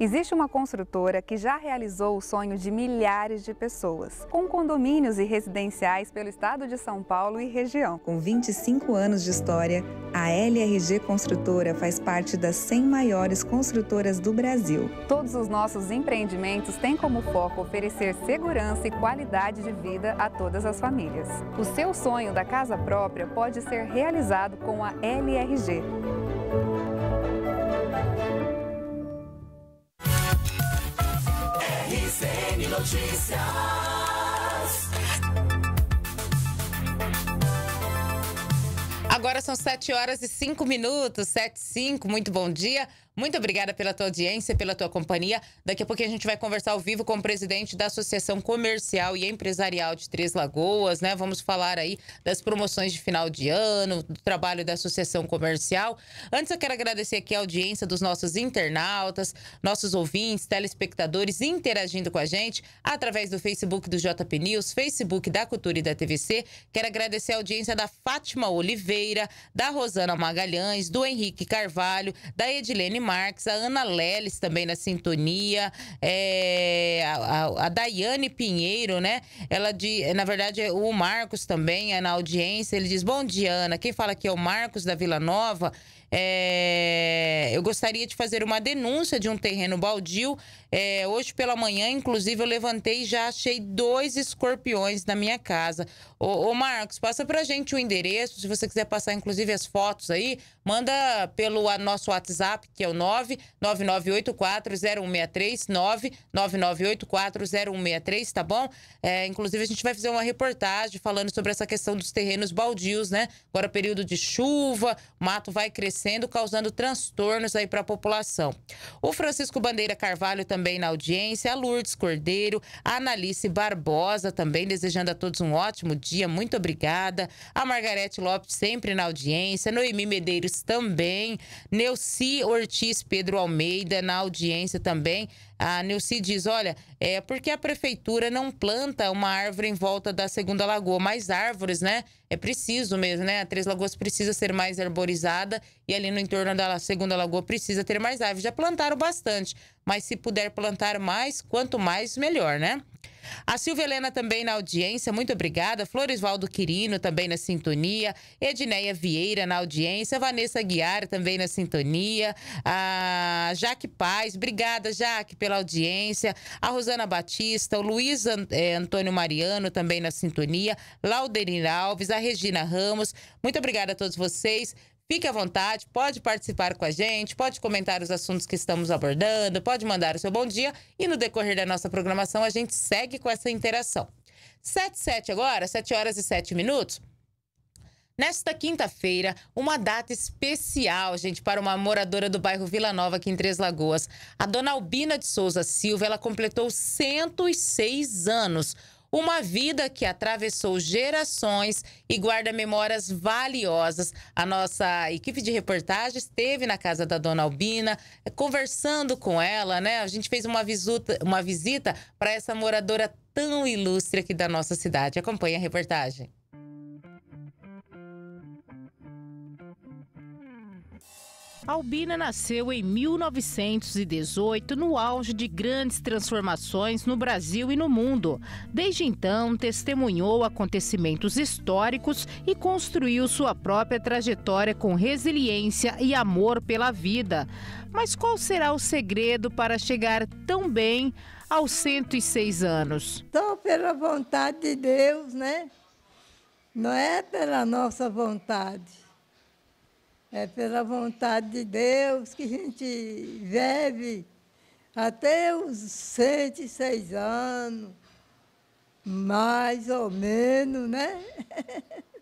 Existe uma construtora que já realizou o sonho de milhares de pessoas, com condomínios e residenciais pelo estado de São Paulo e região. Com 25 anos de história, a LRG Construtora faz parte das 100 maiores construtoras do Brasil. Todos os nossos empreendimentos têm como foco oferecer segurança e qualidade de vida a todas as famílias. O seu sonho da casa própria pode ser realizado com a LRG. Notícias. Agora são 7 horas e 5 minutos, 7 e 5. Muito bom dia. Muito obrigada pela tua audiência, pela tua companhia. Daqui a pouquinho a gente vai conversar ao vivo com o presidente da Associação Comercial e Empresarial de Três Lagoas, né? Vamos falar aí das promoções de final de ano, do trabalho da Associação Comercial. Antes eu quero agradecer aqui a audiência dos nossos internautas, nossos ouvintes, telespectadores interagindo com a gente através do Facebook do JP News, Facebook da Cultura e da TVC. Quero agradecer a audiência da Fátima Oliveira, da Rosana Magalhães, do Henrique Carvalho, da Edilene Marques, a Ana Leles também na sintonia, é, a, a, Daiane Pinheiro, né? Ela de, na verdade, o Marcos também é na audiência. Ele diz: Bom dia, Ana. Quem fala aqui é o Marcos da Vila Nova. É, eu gostaria de fazer uma denúncia de um terreno baldio. É, hoje pela manhã, inclusive, eu levantei e já achei dois escorpiões na minha casa. Ô, ô Marcos, passa pra gente o endereço. Se você quiser passar, inclusive, as fotos aí, manda pelo nosso WhatsApp, que é o 999840163, 999840163, tá bom? É, inclusive, a gente vai fazer uma reportagem falando sobre essa questão dos terrenos baldios, né? Agora, período de chuva, o mato vai crescer crescendo, causando transtornos aí para a população. O Francisco Bandeira Carvalho também na audiência, a Lourdes Cordeiro, a Analice Barbosa também desejando a todos um ótimo dia, muito obrigada. A Margarete Lopes sempre na audiência, Noemi Medeiros também, Neuci Ortiz Pedro Almeida na audiência também. A Nilce diz: olha, é porque a prefeitura não planta uma árvore em volta da Segunda Lagoa, mais árvores, né? É preciso mesmo, né? A Três Lagoas precisa ser mais arborizada e ali no entorno da Segunda Lagoa precisa ter mais árvores. Já plantaram bastante mas se puder plantar mais, quanto mais, melhor, né? A Silvia Helena também na audiência, muito obrigada. Floresvaldo Quirino também na sintonia. Edneia Vieira na audiência. Vanessa Guiar também na sintonia. A Jaque Paz, obrigada, Jaque, pela audiência. A Rosana Batista, o Luiz é, Antônio Mariano também na sintonia. Lauderina Alves, a Regina Ramos. Muito obrigada a todos vocês. Fique à vontade, pode participar com a gente, pode comentar os assuntos que estamos abordando, pode mandar o seu bom dia e no decorrer da nossa programação a gente segue com essa interação. 7 7 agora, 7 horas e 7 minutos. Nesta quinta-feira, uma data especial, gente, para uma moradora do bairro Vila Nova, aqui em Três Lagoas. A dona Albina de Souza Silva, ela completou 106 anos uma vida que atravessou gerações e guarda memórias valiosas. A nossa equipe de reportagem esteve na casa da Dona Albina, eh, conversando com ela, né? A gente fez uma visita, uma visita para essa moradora tão ilustre aqui da nossa cidade. Acompanhe a reportagem. Albina nasceu em 1918, no auge de grandes transformações no Brasil e no mundo. Desde então, testemunhou acontecimentos históricos e construiu sua própria trajetória com resiliência e amor pela vida. Mas qual será o segredo para chegar tão bem aos 106 anos? Só pela vontade de Deus, né? Não é pela nossa vontade. É pela vontade de Deus que a gente vive até os 106 anos, mais ou menos, né?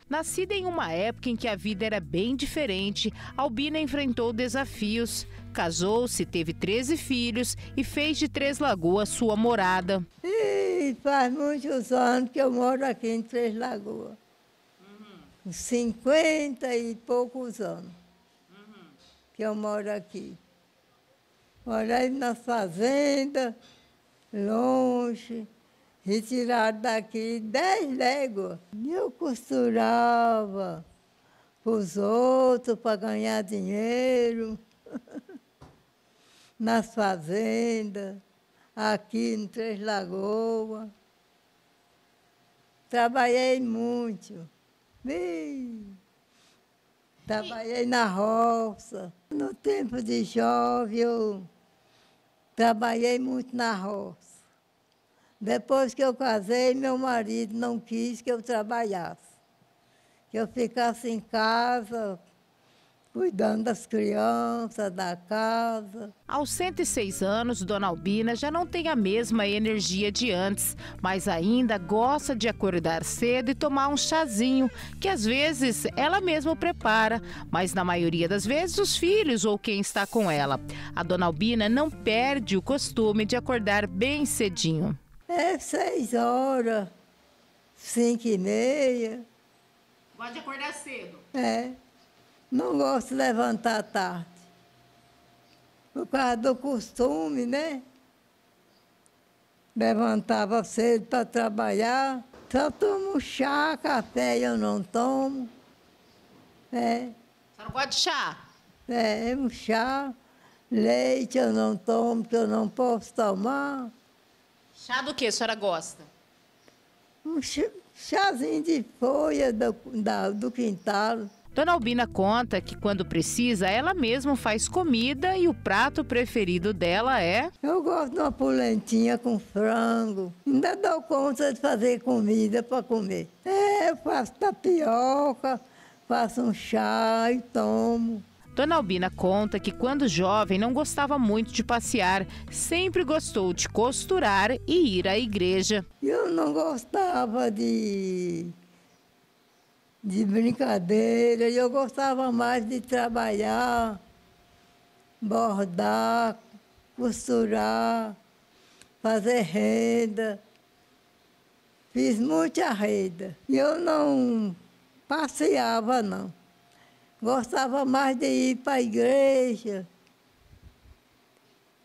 Nascida em uma época em que a vida era bem diferente, Albina enfrentou desafios. Casou-se, teve 13 filhos e fez de Três Lagoas sua morada. E faz muitos anos que eu moro aqui em Três Lagoas. Uhum. 50 e poucos anos que eu moro aqui. Morei na fazenda, longe, retirado daqui dez léguas. E eu costurava para os outros para ganhar dinheiro nas fazendas, aqui em Três Lagoas. Trabalhei muito. Bem... Trabalhei na roça. No tempo de jovem, eu trabalhei muito na roça. Depois que eu casei, meu marido não quis que eu trabalhasse, que eu ficasse em casa cuidando das crianças, da casa. Aos 106 anos, Dona Albina já não tem a mesma energia de antes, mas ainda gosta de acordar cedo e tomar um chazinho, que às vezes ela mesma prepara, mas na maioria das vezes os filhos ou quem está com ela. A Dona Albina não perde o costume de acordar bem cedinho. É seis horas, cinco e meia. Gosta de acordar cedo? É. Não gosto de levantar tarde. Por causa do costume, né? Levantava cedo para trabalhar. Só tomo chá, café eu não tomo. É. Você não gosta de chá? É, é um chá. Leite eu não tomo, que eu não posso tomar. Chá do que a senhora gosta? Um chazinho de folha do, da, do quintal. Dona Albina conta que quando precisa, ela mesma faz comida e o prato preferido dela é. Eu gosto de uma polentinha com frango. Ainda dou conta de fazer comida para comer. É, eu faço tapioca, faço um chá e tomo. Dona Albina conta que quando jovem não gostava muito de passear, sempre gostou de costurar e ir à igreja. Eu não gostava de de brincadeira. Eu gostava mais de trabalhar, bordar, costurar, fazer renda. Fiz muita renda. Eu não passeava, não. Gostava mais de ir para a igreja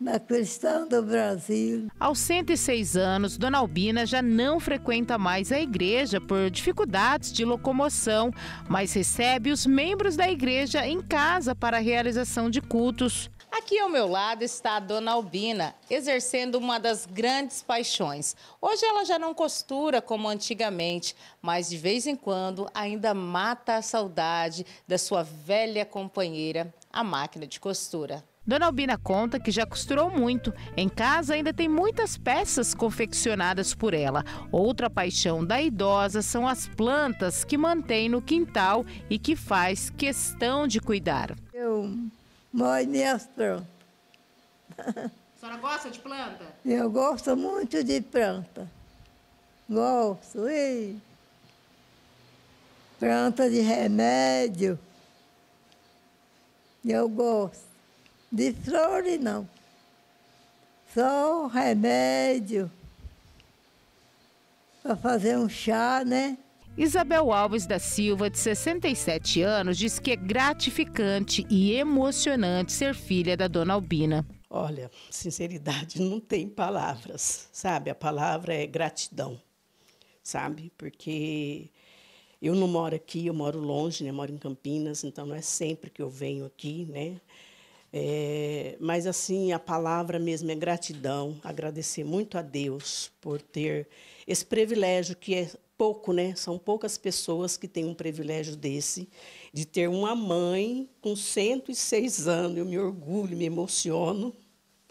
na Cristã do Brasil. Aos 106 anos, Dona Albina já não frequenta mais a igreja por dificuldades de locomoção, mas recebe os membros da igreja em casa para a realização de cultos. Aqui ao meu lado está a Dona Albina, exercendo uma das grandes paixões. Hoje ela já não costura como antigamente, mas de vez em quando ainda mata a saudade da sua velha companheira, a máquina de costura. Dona Albina conta que já costurou muito. Em casa ainda tem muitas peças confeccionadas por ela. Outra paixão da idosa são as plantas que mantém no quintal e que faz questão de cuidar. Eu monestro. A senhora gosta de planta? Eu gosto muito de planta. Gosto. E planta de remédio. Eu gosto de flores não. Só remédio para fazer um chá, né? Isabel Alves da Silva, de 67 anos, diz que é gratificante e emocionante ser filha da dona Albina. Olha, sinceridade não tem palavras, sabe? A palavra é gratidão, sabe? Porque eu não moro aqui, eu moro longe, né? Eu moro em Campinas, então não é sempre que eu venho aqui, né? É, mas, assim, a palavra mesmo é gratidão, agradecer muito a Deus por ter esse privilégio que é pouco, né? São poucas pessoas que têm um privilégio desse, de ter uma mãe com 106 anos. Eu me orgulho, me emociono,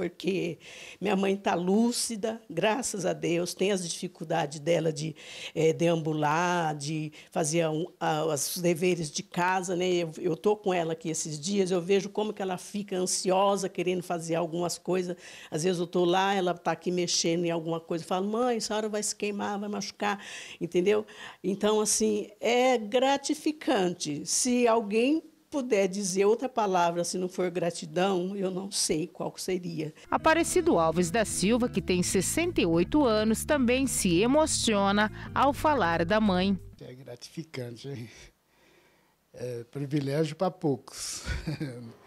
porque minha mãe está lúcida, graças a Deus, tem as dificuldades dela de é, deambular, de fazer um, a, os deveres de casa. Né? Eu estou com ela aqui esses dias, eu vejo como que ela fica ansiosa, querendo fazer algumas coisas. Às vezes eu estou lá, ela está aqui mexendo em alguma coisa, eu falo, mãe, essa hora vai se queimar, vai machucar, entendeu? Então, assim, é gratificante. Se alguém puder dizer outra palavra se não for gratidão, eu não sei qual seria. Aparecido Alves da Silva, que tem 68 anos, também se emociona ao falar da mãe. É gratificante, hein? É privilégio para poucos.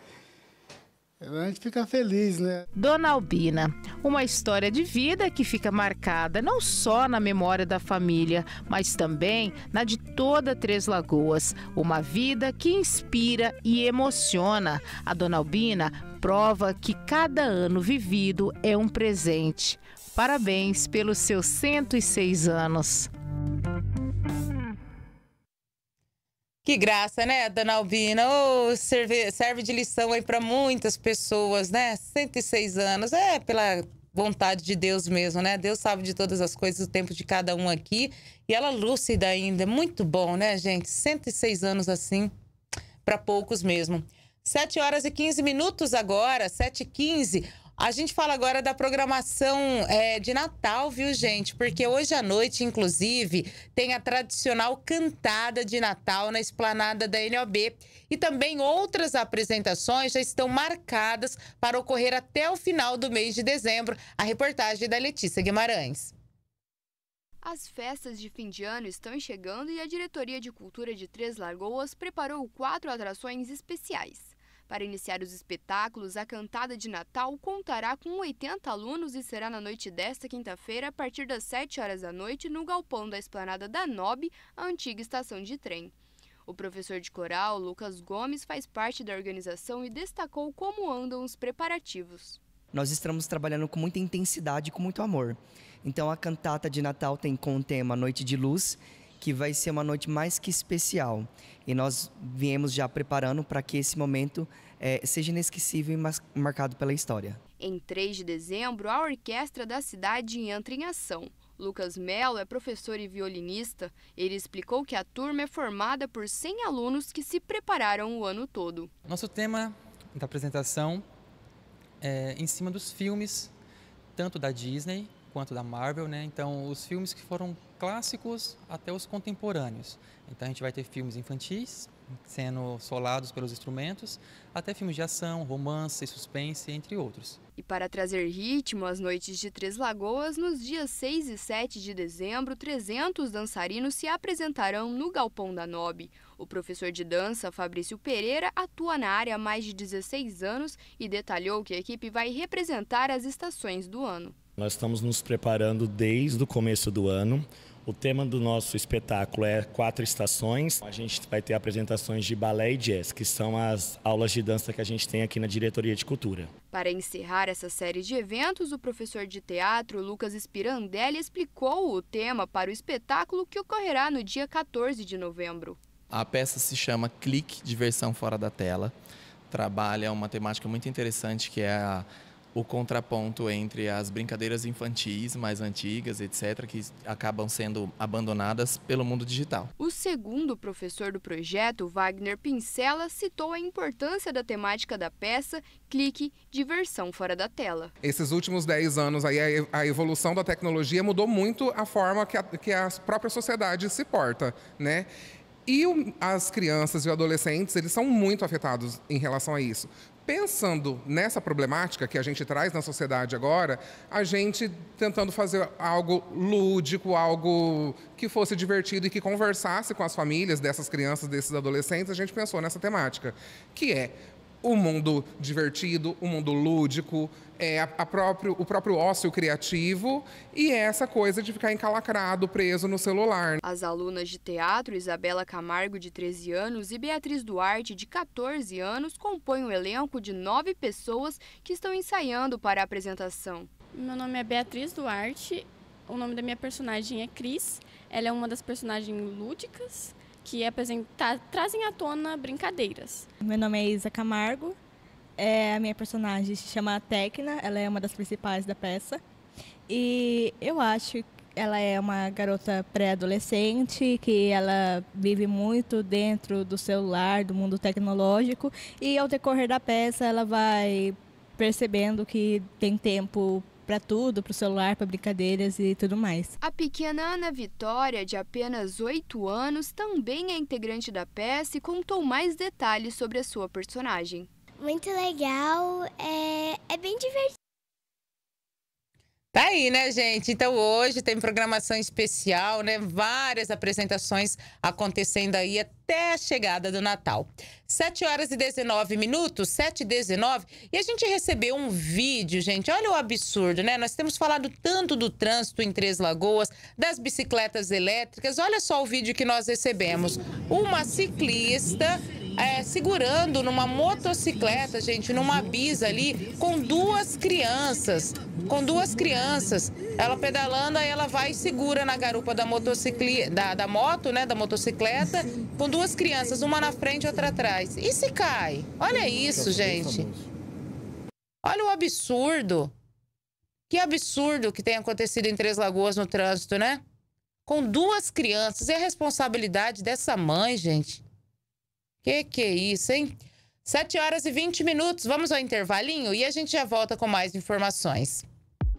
A gente fica feliz, né? Dona Albina, uma história de vida que fica marcada não só na memória da família, mas também na de toda Três Lagoas. Uma vida que inspira e emociona. A Dona Albina prova que cada ano vivido é um presente. Parabéns pelos seus 106 anos. Que graça, né, Dona Albina? Oh, serve, serve de lição aí para muitas pessoas, né? 106 anos, é pela vontade de Deus mesmo, né? Deus sabe de todas as coisas, o tempo de cada um aqui. E ela lúcida ainda, muito bom, né, gente? 106 anos assim, para poucos mesmo. 7 horas e 15 minutos agora, 7 e 15. A gente fala agora da programação é, de Natal, viu, gente? Porque hoje à noite, inclusive, tem a tradicional cantada de Natal na esplanada da NOB. E também outras apresentações já estão marcadas para ocorrer até o final do mês de dezembro. A reportagem da Letícia Guimarães. As festas de fim de ano estão chegando e a Diretoria de Cultura de Três Lagoas preparou quatro atrações especiais. Para iniciar os espetáculos, a Cantada de Natal contará com 80 alunos e será na noite desta quinta-feira, a partir das 7 horas da noite, no galpão da esplanada da NOB, a antiga estação de trem. O professor de coral, Lucas Gomes, faz parte da organização e destacou como andam os preparativos nós estamos trabalhando com muita intensidade e com muito amor. Então a cantata de Natal tem com o tema Noite de Luz, que vai ser uma noite mais que especial. E nós viemos já preparando para que esse momento é, seja inesquecível e marcado pela história. Em 3 de dezembro, a orquestra da cidade entra em ação. Lucas Mello é professor e violinista. Ele explicou que a turma é formada por 100 alunos que se prepararam o ano todo. Nosso tema da apresentação é em cima dos filmes, tanto da Disney quanto da Marvel, né? Então, os filmes que foram clássicos até os contemporâneos. Então, a gente vai ter filmes infantis sendo solados pelos instrumentos, até filmes de ação, romance, suspense, entre outros. E para trazer ritmo às noites de Três Lagoas, nos dias 6 e 7 de dezembro, 300 dançarinos se apresentarão no Galpão da Nobe. O professor de dança, Fabrício Pereira, atua na área há mais de 16 anos e detalhou que a equipe vai representar as estações do ano. Nós estamos nos preparando desde o começo do ano. O tema do nosso espetáculo é Quatro Estações. A gente vai ter apresentações de balé e jazz, que são as aulas de dança que a gente tem aqui na Diretoria de Cultura. Para encerrar essa série de eventos, o professor de teatro Lucas Spirandelli explicou o tema para o espetáculo que ocorrerá no dia 14 de novembro. A peça se chama Clique Diversão Fora da Tela. Trabalha uma temática muito interessante que é a o contraponto entre as brincadeiras infantis mais antigas, etc., que acabam sendo abandonadas pelo mundo digital. O segundo professor do projeto, Wagner Pincela, citou a importância da temática da peça Clique Diversão Fora da Tela. Esses últimos 10 anos, aí, a evolução da tecnologia mudou muito a forma que a, que a própria sociedade se porta, né? E as crianças e adolescentes, eles são muito afetados em relação a isso. Pensando nessa problemática que a gente traz na sociedade agora, a gente tentando fazer algo lúdico, algo que fosse divertido e que conversasse com as famílias dessas crianças, desses adolescentes, a gente pensou nessa temática, que é o um mundo divertido, o um mundo lúdico, é, a, a próprio, o próprio ócio criativo e essa coisa de ficar encalacrado, preso no celular. Né? As alunas de teatro Isabela Camargo, de 13 anos, e Beatriz Duarte, de 14 anos, compõem o um elenco de nove pessoas que estão ensaiando para a apresentação. Meu nome é Beatriz Duarte, o nome da minha personagem é Cris, ela é uma das personagens lúdicas que apresenta, trazem à tona brincadeiras. Meu nome é Isa Camargo, é, a minha personagem se chama Tecna, ela é uma das principais da peça. E eu acho que ela é uma garota pré-adolescente que ela vive muito dentro do celular, do mundo tecnológico, e ao decorrer da peça ela vai percebendo que tem tempo para tudo, para o celular, para brincadeiras e tudo mais. A pequena Ana Vitória, de apenas 8 anos, também é integrante da peça e contou mais detalhes sobre a sua personagem muito legal, é, é bem divertido. Tá aí, né, gente? Então hoje tem programação especial, né? Várias apresentações acontecendo aí É até a chegada do Natal. 7 horas e 19 minutos, 7 e 19, e a gente recebeu um vídeo, gente. Olha o absurdo, né? Nós temos falado tanto do trânsito em Três Lagoas, das bicicletas elétricas. Olha só o vídeo que nós recebemos. Uma ciclista é, segurando numa motocicleta, gente, numa bisa ali, com duas crianças. Com duas crianças. Ela pedalando, aí ela vai e segura na garupa da motocicli da, da moto, né? Da motocicleta, com duas crianças, uma na frente e outra atrás. E se cai? Olha isso, gente. Olha o absurdo. Que absurdo que tem acontecido em Três Lagoas no trânsito, né? Com duas crianças. E a responsabilidade dessa mãe, gente? Que que é isso, hein? sete horas e vinte minutos. Vamos ao intervalinho e a gente já volta com mais informações.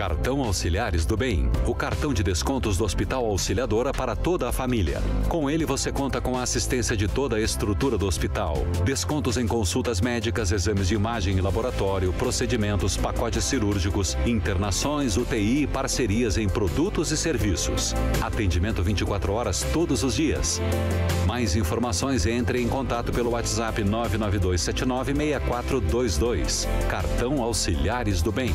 Cartão Auxiliares do Bem, o cartão de descontos do Hospital Auxiliadora para toda a família. Com ele você conta com a assistência de toda a estrutura do hospital. Descontos em consultas médicas, exames de imagem e laboratório, procedimentos, pacotes cirúrgicos, internações, UTI e parcerias em produtos e serviços. Atendimento 24 horas todos os dias. Mais informações entre em contato pelo WhatsApp 6422. Cartão Auxiliares do Bem.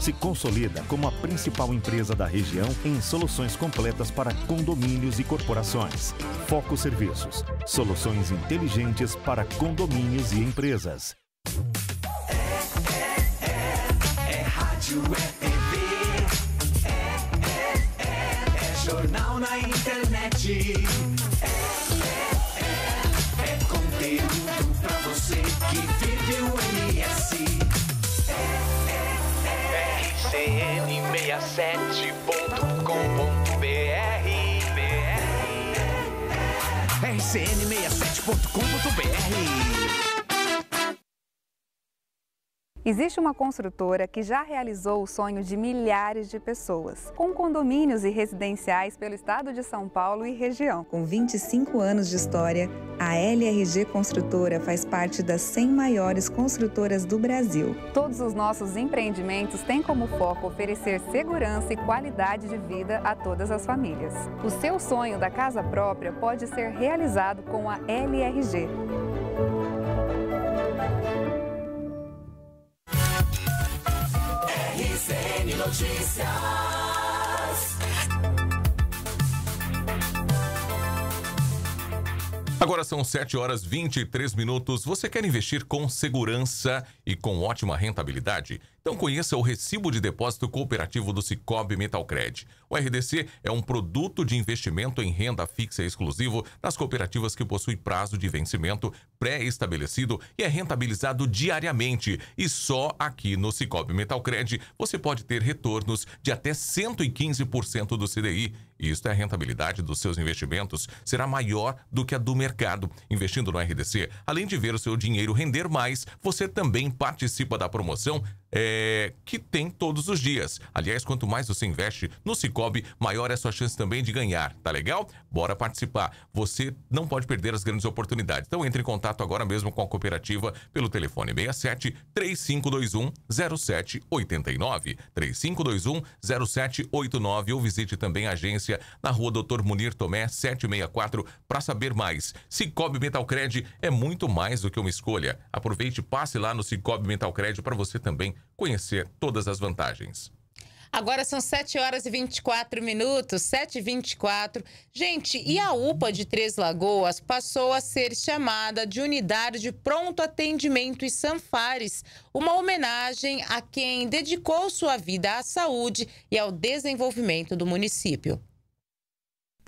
se consolida como a principal empresa da região em soluções completas para condomínios e corporações. Foco Serviços soluções inteligentes para condomínios e empresas. É, é, é, é rádio, é é, é, é, é jornal na internet. rcn67.com.br rcn67.com.br Existe uma construtora que já realizou o sonho de milhares de pessoas, com condomínios e residenciais pelo estado de São Paulo e região. Com 25 anos de história, a LRG Construtora faz parte das 100 maiores construtoras do Brasil. Todos os nossos empreendimentos têm como foco oferecer segurança e qualidade de vida a todas as famílias. O seu sonho da casa própria pode ser realizado com a LRG. Notícias. Agora são 7 horas 23 minutos. Você quer investir com segurança e com ótima rentabilidade? Então conheça o Recibo de Depósito Cooperativo do Cicobi Metalcred. O RDC é um produto de investimento em renda fixa exclusivo das cooperativas que possui prazo de vencimento pré-estabelecido e é rentabilizado diariamente. E só aqui no Cicobi Metalcred você pode ter retornos de até 115% do CDI. Isto é a rentabilidade dos seus investimentos será maior do que a do mercado. Investindo no RDC, além de ver o seu dinheiro render mais, você também participa da promoção é, que tem todos os dias. Aliás, quanto mais você investe no Cicobi, maior é a sua chance também de ganhar, tá legal? Bora participar. Você não pode perder as grandes oportunidades. Então entre em contato agora mesmo com a cooperativa pelo telefone 67 3521 0789 3521 0789 ou visite também a agência na rua Dr. Munir Tomé 764 para saber mais. Cicobi Metalcred é muito mais do que uma escolha. Aproveite e passe lá no Cicobi Metalcred para você também conhecer todas as vantagens. Agora são 7 horas e 24 minutos, 7 e 24. Gente, e a UPA de Três Lagoas passou a ser chamada de Unidade de Pronto Atendimento e Sanfares, uma homenagem a quem dedicou sua vida à saúde e ao desenvolvimento do município.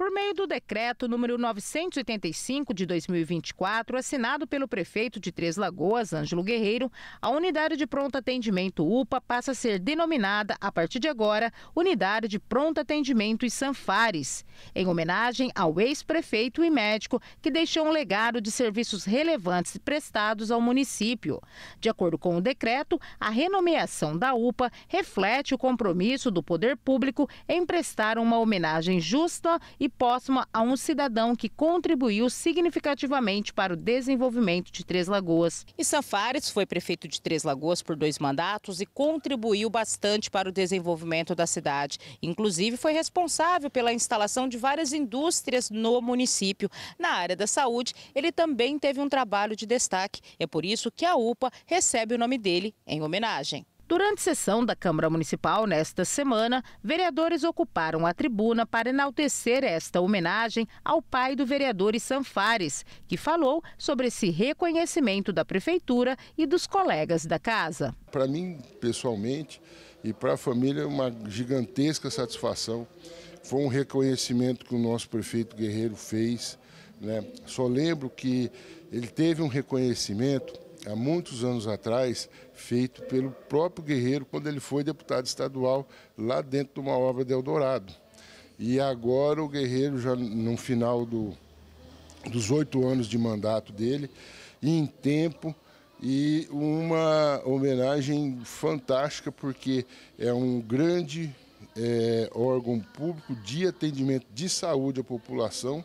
Por meio do decreto número 985 de 2024, assinado pelo prefeito de Três Lagoas, Ângelo Guerreiro, a unidade de pronto atendimento UPA passa a ser denominada, a partir de agora, Unidade de Pronto Atendimento e Sanfares, em homenagem ao ex-prefeito e médico que deixou um legado de serviços relevantes prestados ao município. De acordo com o decreto, a renomeação da UPA reflete o compromisso do poder público em prestar uma homenagem justa e póssima a um cidadão que contribuiu significativamente para o desenvolvimento de Três Lagoas. E Sanfares foi prefeito de Três Lagoas por dois mandatos e contribuiu bastante para o desenvolvimento da cidade. Inclusive, foi responsável pela instalação de várias indústrias no município. Na área da saúde, ele também teve um trabalho de destaque. É por isso que a UPA recebe o nome dele em homenagem. Durante sessão da Câmara Municipal nesta semana, vereadores ocuparam a tribuna para enaltecer esta homenagem ao pai do vereador Fares, que falou sobre esse reconhecimento da prefeitura e dos colegas da casa. Para mim, pessoalmente, e para a família, uma gigantesca satisfação. Foi um reconhecimento que o nosso prefeito Guerreiro fez. Né? Só lembro que ele teve um reconhecimento há muitos anos atrás feito pelo próprio Guerreiro quando ele foi deputado estadual lá dentro de uma obra de Eldorado. E agora o Guerreiro, já no final do, dos oito anos de mandato dele, em tempo, e uma homenagem fantástica, porque é um grande é, órgão público de atendimento de saúde à população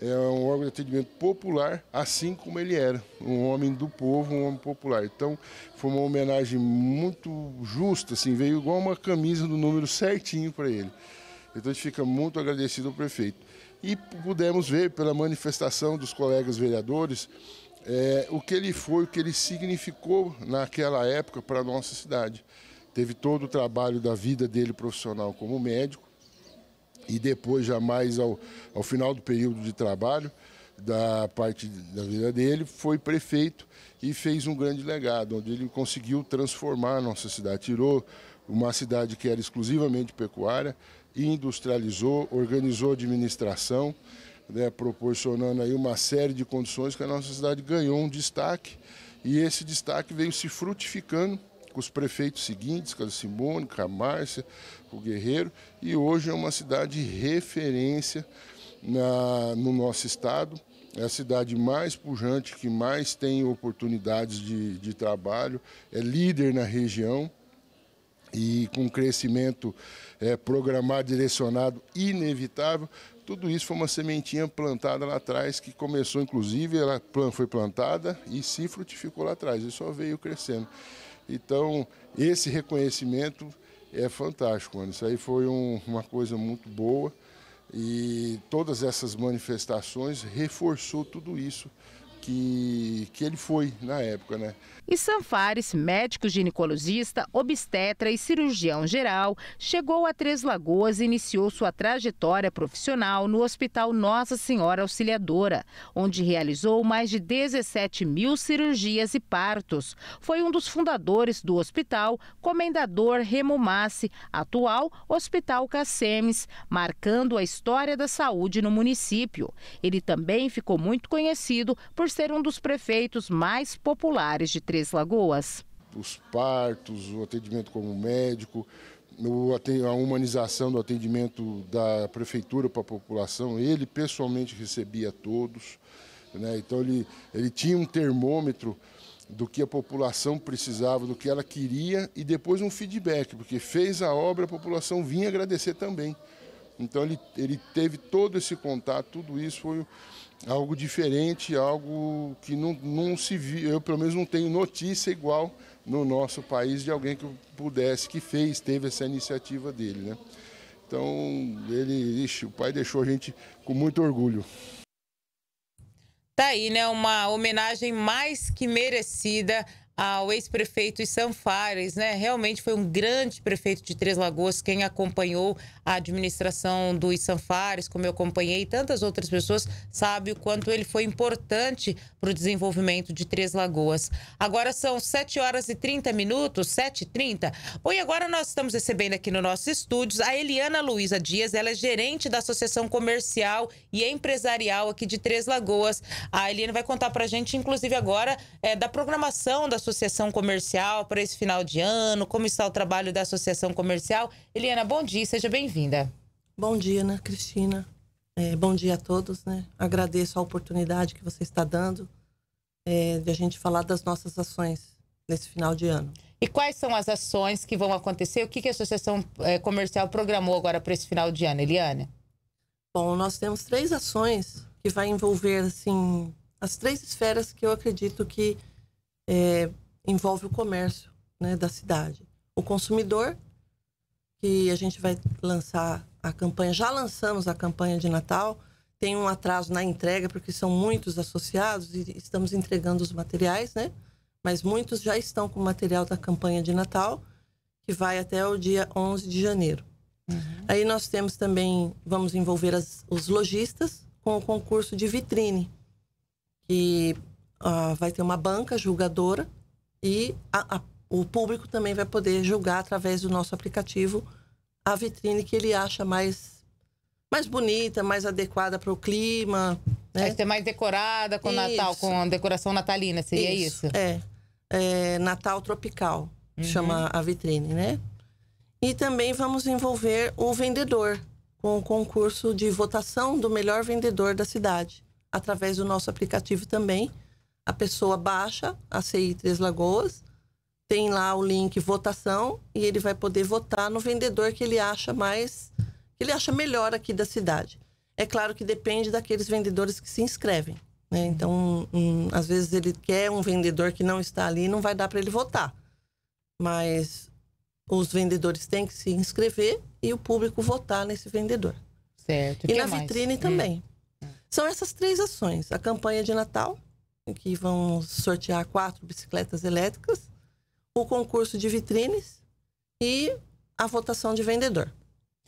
é um órgão de atendimento popular, assim como ele era, um homem do povo, um homem popular. Então, foi uma homenagem muito justa, assim, veio igual uma camisa do número certinho para ele. Então, a gente fica muito agradecido ao prefeito. E pudemos ver pela manifestação dos colegas vereadores é, o que ele foi, o que ele significou naquela época para a nossa cidade. Teve todo o trabalho da vida dele profissional como médico, e depois, já mais ao, ao final do período de trabalho, da parte da vida dele, foi prefeito e fez um grande legado, onde ele conseguiu transformar a nossa cidade. Tirou uma cidade que era exclusivamente pecuária, industrializou, organizou a administração, né, proporcionando aí uma série de condições que a nossa cidade ganhou um destaque. E esse destaque veio se frutificando com os prefeitos seguintes, com a Simone, com a Márcia, com o Guerreiro, e hoje é uma cidade referência na, no nosso estado. É a cidade mais pujante, que mais tem oportunidades de, de trabalho, é líder na região e com crescimento é, programado, direcionado, inevitável. Tudo isso foi uma sementinha plantada lá atrás, que começou, inclusive, ela foi plantada e se frutificou lá atrás, e só veio crescendo. Então, esse reconhecimento é fantástico, mano. Isso aí foi um, uma coisa muito boa e todas essas manifestações reforçou tudo isso que, que ele foi na época, né? E Sanfares, médico ginecologista, obstetra e cirurgião geral, chegou a Três Lagoas e iniciou sua trajetória profissional no Hospital Nossa Senhora Auxiliadora, onde realizou mais de 17 mil cirurgias e partos. Foi um dos fundadores do hospital, comendador Remo Massi, atual Hospital Cacemes, marcando a história da saúde no município. Ele também ficou muito conhecido por ser um dos prefeitos mais populares de Três Três Lagoas. Os partos, o atendimento como médico, a humanização do atendimento da prefeitura para a população, ele pessoalmente recebia todos. Né? Então ele, ele tinha um termômetro do que a população precisava, do que ela queria e depois um feedback, porque fez a obra, a população vinha agradecer também. Então ele, ele teve todo esse contato, tudo isso foi algo diferente, algo que não, não se viu, eu pelo menos não tenho notícia igual no nosso país de alguém que pudesse, que fez, teve essa iniciativa dele. Né? Então, ele, ixi, o pai deixou a gente com muito orgulho. Tá aí, né? Uma homenagem mais que merecida ao ex-prefeito Issam Fares, né? Realmente foi um grande prefeito de Três Lagoas, quem acompanhou a administração do Issam Fares, como eu acompanhei e tantas outras pessoas, sabe o quanto ele foi importante para o desenvolvimento de Três Lagoas. Agora são 7 horas e 30 minutos, 7 e 30. Bom, e agora nós estamos recebendo aqui no nossos estúdios a Eliana Luiza Dias, ela é gerente da Associação Comercial e Empresarial aqui de Três Lagoas. A Eliana vai contar para a gente, inclusive agora, é, da programação da Associação Comercial para esse final de ano, como está o trabalho da Associação Comercial. Eliana, bom dia, seja bem-vinda. Bom dia, Ana né, Cristina. É, bom dia a todos, né? Agradeço a oportunidade que você está dando é, de a gente falar das nossas ações nesse final de ano. E quais são as ações que vão acontecer? O que, que a Associação é, Comercial programou agora para esse final de ano, Eliana? Bom, nós temos três ações que vai envolver, assim, as três esferas que eu acredito que é, envolve o comércio né, da cidade. O consumidor, que a gente vai lançar a campanha, já lançamos a campanha de Natal, tem um atraso na entrega, porque são muitos associados e estamos entregando os materiais, né? Mas muitos já estão com o material da campanha de Natal, que vai até o dia 11 de janeiro. Uhum. Aí nós temos também, vamos envolver as, os lojistas com o concurso de vitrine, que uh, vai ter uma banca julgadora e a, a, o público também vai poder julgar através do nosso aplicativo a vitrine que ele acha mais mais bonita, mais adequada para o clima. Né? Vai ser é mais decorada com isso. Natal, com decoração natalina, seria isso? isso? É. é. Natal tropical, uhum. chama a vitrine, né? E também vamos envolver o vendedor com o concurso de votação do melhor vendedor da cidade, através do nosso aplicativo também a pessoa baixa a CI Três Lagoas, tem lá o link votação e ele vai poder votar no vendedor que ele acha mais, que ele acha melhor aqui da cidade. É claro que depende daqueles vendedores que se inscrevem. Né? Então, um, às vezes ele quer um vendedor que não está ali, não vai dar para ele votar. Mas os vendedores têm que se inscrever e o público votar nesse vendedor. Certo. E na mais? vitrine também. É. São essas três ações: a campanha de Natal, que vão sortear quatro bicicletas elétricas, o concurso de vitrines e a votação de vendedor.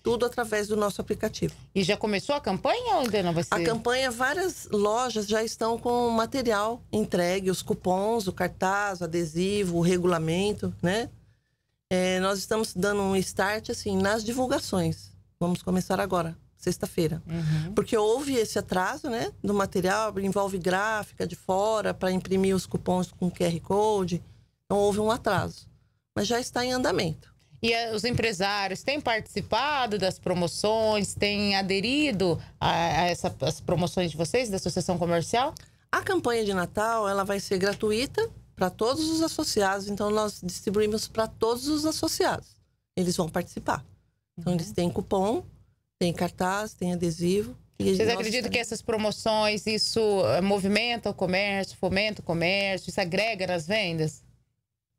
Tudo através do nosso aplicativo. E já começou a campanha ou ainda não vai ser? A campanha, várias lojas já estão com o material entregue, os cupons, o cartaz, o adesivo, o regulamento, né? É, nós estamos dando um start assim nas divulgações. Vamos começar agora sexta-feira. Uhum. Porque houve esse atraso, né, do material, envolve gráfica de fora para imprimir os cupons com QR Code. Então houve um atraso, mas já está em andamento. E eh, os empresários têm participado das promoções, têm aderido a, a essas promoções de vocês, da Associação Comercial? A campanha de Natal ela vai ser gratuita para todos os associados, então nós distribuímos para todos os associados. Eles vão participar. Então uhum. eles têm cupom, tem cartaz, tem adesivo. Vocês acreditam que essas promoções, isso eh, movimenta o comércio, fomenta o comércio, isso agrega nas vendas?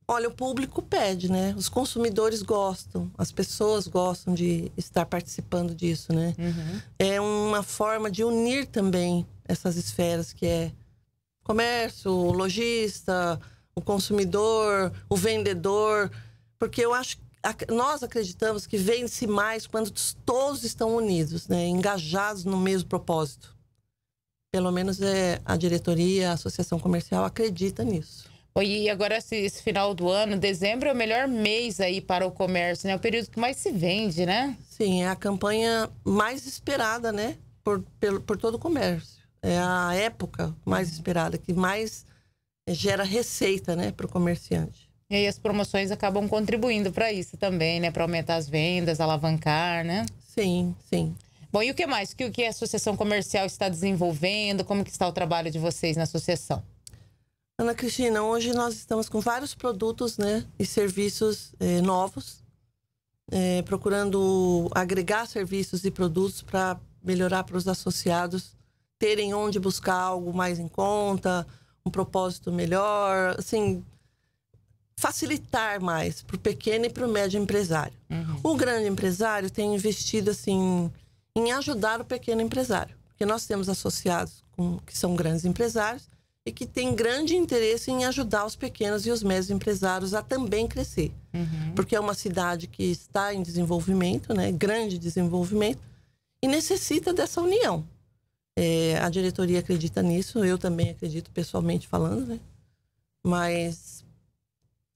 Olha, o público pede, né? Os consumidores gostam, as pessoas gostam de estar participando disso, né? Uhum. É uma forma de unir também essas esferas que é comércio, o lojista, o consumidor, o vendedor, porque eu acho nós acreditamos que vence mais quando todos estão unidos, né, engajados no mesmo propósito. Pelo menos é, a diretoria, a associação comercial acredita nisso. Oi, e agora esse, esse, final do ano, dezembro é o melhor mês aí para o comércio, né? É o período que mais se vende, né? Sim, é a campanha mais esperada, né? Por, por, por todo o comércio. É a época mais esperada, que mais gera receita, né, para o comerciante. E aí as promoções acabam contribuindo para isso também, né? Para aumentar as vendas, alavancar, né? Sim, sim. Bom, e o que mais? O que a Associação Comercial está desenvolvendo? Como que está o trabalho de vocês na associação? Ana Cristina, hoje nós estamos com vários produtos né, e serviços eh, novos, eh, procurando agregar serviços e produtos para melhorar para os associados terem onde buscar algo mais em conta, um propósito melhor, assim, facilitar mais para o pequeno e para o médio empresário. Uhum. O grande empresário tem investido assim em ajudar o pequeno empresário, porque nós temos associados com, que são grandes empresários e que têm grande interesse em ajudar os pequenos e os médios empresários a também crescer, uhum. porque é uma cidade que está em desenvolvimento, né, grande desenvolvimento e necessita dessa união. É, a diretoria acredita nisso, eu também acredito pessoalmente falando, né? Mas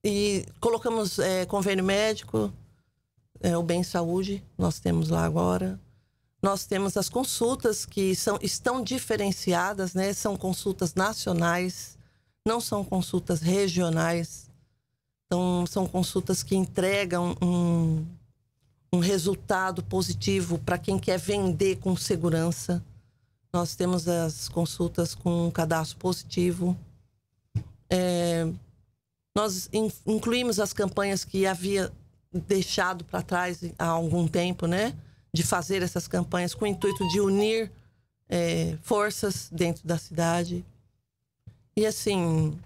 e colocamos é, convênio médico, é, o Bem Saúde, nós temos lá agora. Nós temos as consultas que são, estão diferenciadas, né? São consultas nacionais, não são consultas regionais. Então, são consultas que entregam um, um resultado positivo para quem quer vender com segurança. Nós temos as consultas com um cadastro positivo. É, nós in, incluímos as campanhas que havia deixado para trás há algum tempo, né? De fazer essas campanhas com o intuito de unir é, forças dentro da cidade. E assim,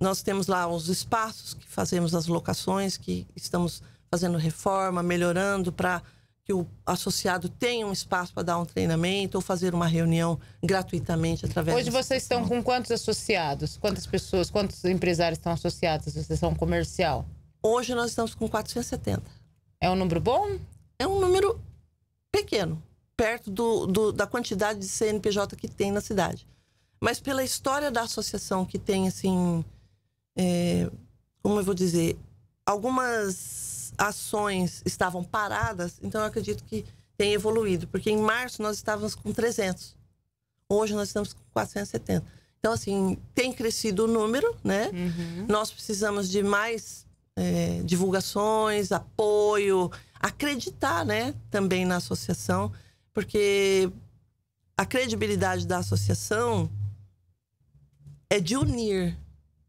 nós temos lá os espaços que fazemos as locações, que estamos fazendo reforma, melhorando para que o associado tenha um espaço para dar um treinamento ou fazer uma reunião gratuitamente através Hoje vocês estão com quantos associados? Quantas pessoas, quantos empresários estão associados à associação comercial? Hoje nós estamos com 470. É um número bom? É um número pequeno, perto do, do, da quantidade de CNPJ que tem na cidade. Mas pela história da associação que tem, assim, é, como eu vou dizer, algumas ações estavam paradas, então eu acredito que tem evoluído, porque em março nós estávamos com 300. Hoje nós estamos com 470. Então, assim, tem crescido o número, né? Uhum. Nós precisamos de mais é, divulgações, apoio, acreditar, né? Também na associação, porque a credibilidade da associação é de unir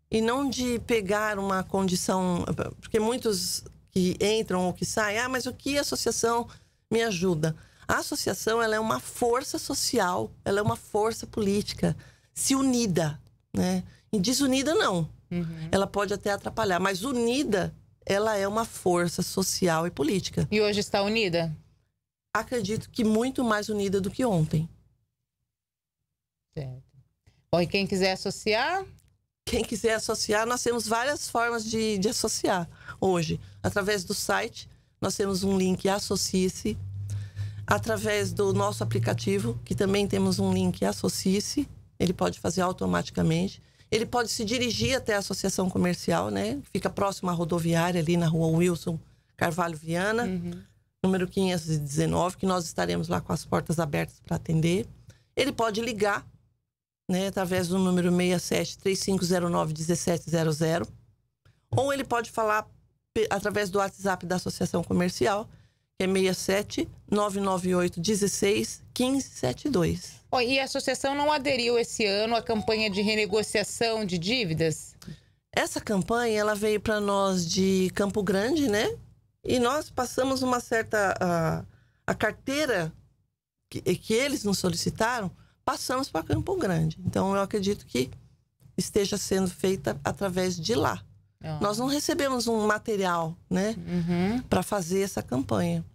e não de pegar uma condição. Porque muitos que entram ou que saem. Ah, mas o que a associação me ajuda? A associação ela é uma força social, ela é uma força política, se unida, né? E desunida não. Uhum. Ela pode até atrapalhar, mas unida ela é uma força social e política. E hoje está unida? Acredito que muito mais unida do que ontem. Certo. Bom, e quem quiser associar? Quem quiser associar, nós temos várias formas de, de associar hoje. Através do site, nós temos um link Associe-se. Através do nosso aplicativo, que também temos um link Associe-se, ele pode fazer automaticamente. Ele pode se dirigir até a associação comercial, né? Fica próximo à rodoviária, ali na rua Wilson Carvalho Viana, uhum. número 519, que nós estaremos lá com as portas abertas para atender. Ele pode ligar, né, através do número 67 3509 1700, ou ele pode falar através do WhatsApp da Associação Comercial, que é 67 998 16 1572. Oh, e a associação não aderiu esse ano à campanha de renegociação de dívidas? Essa campanha ela veio para nós de Campo Grande, né? E nós passamos uma certa a, a carteira que, que eles nos solicitaram, passamos para Campo Grande. Então eu acredito que esteja sendo feita através de lá. É Nós não recebemos um material, né, uhum. para fazer essa campanha.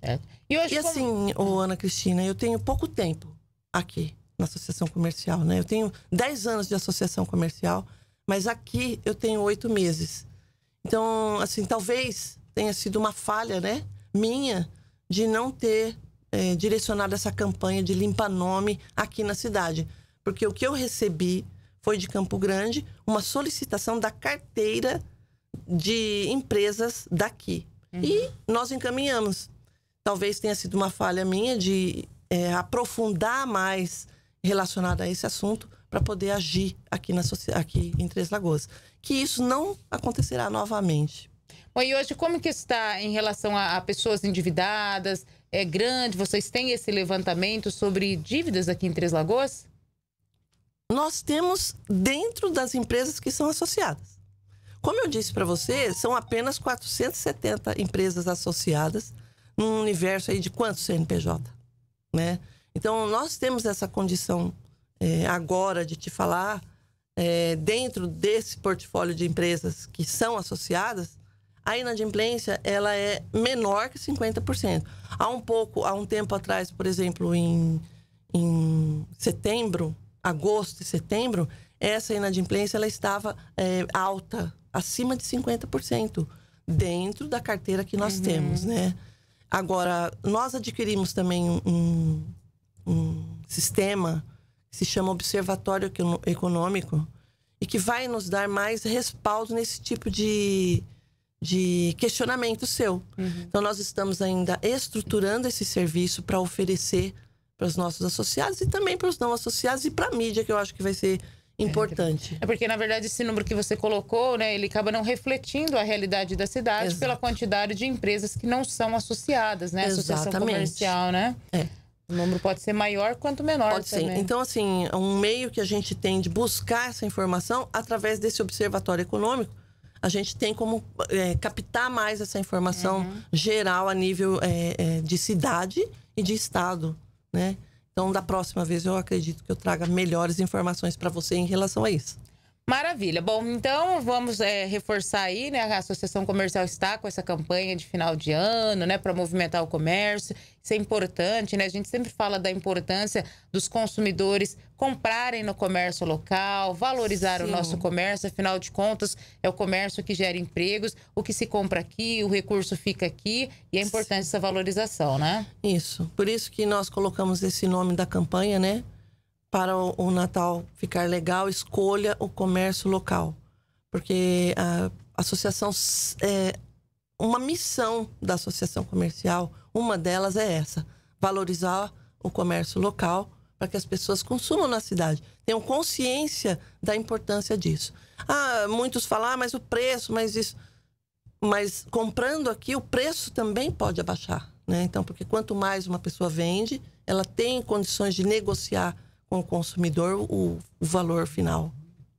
É. E, e, assim, como... Ana Cristina, eu tenho pouco tempo aqui na associação comercial, né? Eu tenho 10 anos de associação comercial, mas aqui eu tenho oito meses. Então, assim, talvez tenha sido uma falha, né, minha, de não ter é, direcionado essa campanha de limpa nome aqui na cidade, porque o que eu recebi foi de Campo Grande uma solicitação da carteira de empresas daqui. Uhum. E nós encaminhamos. Talvez tenha sido uma falha minha de é, aprofundar mais relacionado a esse assunto para poder agir aqui, na, aqui em Três Lagoas. Que isso não acontecerá novamente. Bom, e hoje, como que está em relação a, a pessoas endividadas? É grande? Vocês têm esse levantamento sobre dívidas aqui em Três Lagoas? nós temos dentro das empresas que são associadas. Como eu disse para você, são apenas 470 empresas associadas num universo aí de quantos CNPJ, né? Então nós temos essa condição é, agora de te falar é, dentro desse portfólio de empresas que são associadas, a inadimplência ela é menor que 50%. Há um pouco, há um tempo atrás, por exemplo, em, em setembro agosto e setembro, essa inadimplência ela estava é, alta, acima de 50%, dentro da carteira que nós uhum. temos, né? Agora, nós adquirimos também um, um sistema que se chama Observatório Econômico e que vai nos dar mais respaldo nesse tipo de, de questionamento seu. Uhum. Então, nós estamos ainda estruturando esse serviço para oferecer para os nossos associados e também para os não associados e para a mídia, que eu acho que vai ser importante. É porque, na verdade, esse número que você colocou, né, ele acaba não refletindo a realidade da cidade Exato. pela quantidade de empresas que não são associadas, né? Exatamente. Associação comercial, né? É. O número pode ser maior quanto menor pode também. Ser. Então, assim, é um meio que a gente tem de buscar essa informação através desse observatório econômico, a gente tem como é, captar mais essa informação uhum. geral a nível é, é de cidade e de estado né? Então, da próxima vez, eu acredito que eu traga melhores informações para você em relação a isso. Maravilha. Bom, então vamos é, reforçar aí, né? A Associação Comercial está com essa campanha de final de ano, né? Para movimentar o comércio. Isso é importante, né? A gente sempre fala da importância dos consumidores comprarem no comércio local, valorizar Sim. o nosso comércio. Afinal de contas, é o comércio que gera empregos. O que se compra aqui, o recurso fica aqui. E é importante Sim. essa valorização, né? Isso. Por isso que nós colocamos esse nome da campanha, né? para o, Natal ficar legal, escolha o comércio local. Porque a associação é, uma missão da associação comercial, uma delas é essa: valorizar o comércio local para que as pessoas consumam na cidade, tenham consciência da importância disso. Ah, muitos falam, ah, mas o preço, mas isso. Mas comprando aqui, o preço também pode abaixar, né? Então, porque quanto mais uma pessoa vende, ela tem condições de negociar com o consumidor o, o valor final.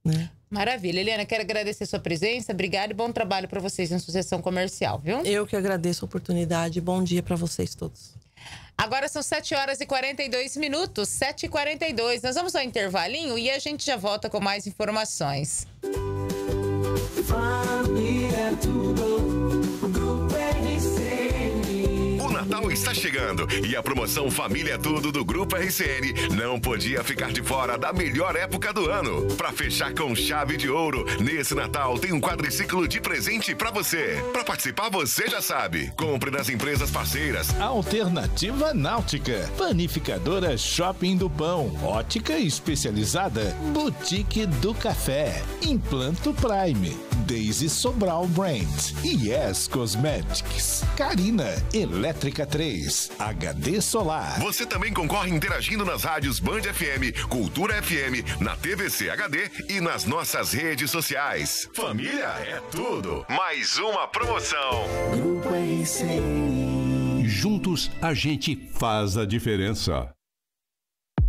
Né? Maravilha. Eliana, quero agradecer sua presença. Obrigada e bom trabalho para vocês na Associação Comercial, viu? Eu que agradeço a oportunidade. Bom dia para vocês todos. Agora são 7 horas e 42 minutos, 7 e 42. Nós vamos ao intervalinho e a gente já volta com mais informações. Família tudo. Natal está chegando e a promoção Família é Tudo do Grupo RCN não podia ficar de fora da melhor época do ano. Para fechar com chave de ouro, nesse Natal tem um quadriciclo de presente para você. Para participar, você já sabe. Compre nas empresas parceiras. Alternativa Náutica, Panificadora Shopping do Pão, Ótica Especializada, Boutique do Café, Implanto Prime, Daisy Sobral Brand, Yes Cosmetics, Carina Elétrica 3, HD Solar. Você também concorre interagindo nas rádios Band FM, Cultura FM, na TVC HD e nas nossas redes sociais. Família é tudo. Mais uma promoção. Grupo Juntos a gente faz a diferença.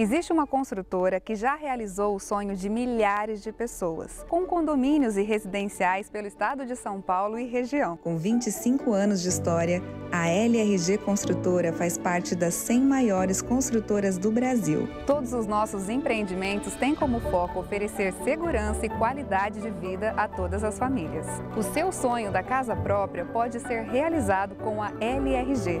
Existe uma construtora que já realizou o sonho de milhares de pessoas, com condomínios e residenciais pelo estado de São Paulo e região. Com 25 anos de história, a LRG Construtora faz parte das 100 maiores construtoras do Brasil. Todos os nossos empreendimentos têm como foco oferecer segurança e qualidade de vida a todas as famílias. O seu sonho da casa própria pode ser realizado com a LRG.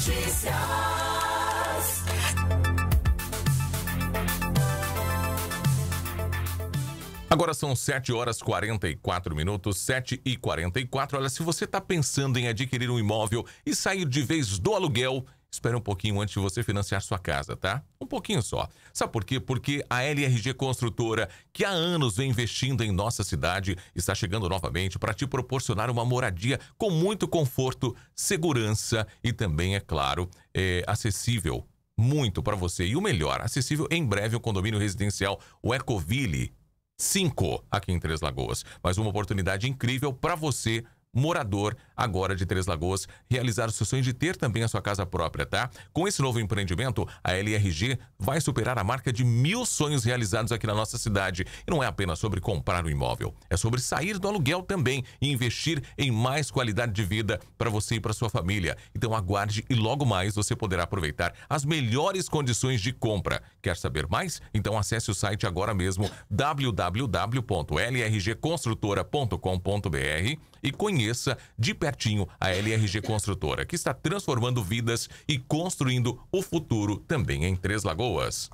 Notícias. Agora são 7 horas 44 minutos, 7 e 44. Olha, se você está pensando em adquirir um imóvel e sair de vez do aluguel Espere um pouquinho antes de você financiar sua casa, tá? Um pouquinho só. Sabe por quê? Porque a LRG Construtora, que há anos vem investindo em nossa cidade, está chegando novamente para te proporcionar uma moradia com muito conforto, segurança e também, é claro, é, acessível. Muito para você. E o melhor, acessível em breve o condomínio residencial o Ecoville 5 aqui em Três Lagoas. Mas uma oportunidade incrível para você morador agora de Três Lagoas, realizar o seu sonho de ter também a sua casa própria, tá? Com esse novo empreendimento, a LRG vai superar a marca de mil sonhos realizados aqui na nossa cidade. E não é apenas sobre comprar um imóvel, é sobre sair do aluguel também e investir em mais qualidade de vida para você e para sua família. Então aguarde e logo mais você poderá aproveitar as melhores condições de compra. Quer saber mais? Então acesse o site agora mesmo www.lrgconstrutora.com.br e conheça conheça de pertinho a LRG Construtora, que está transformando vidas e construindo o futuro também em Três Lagoas.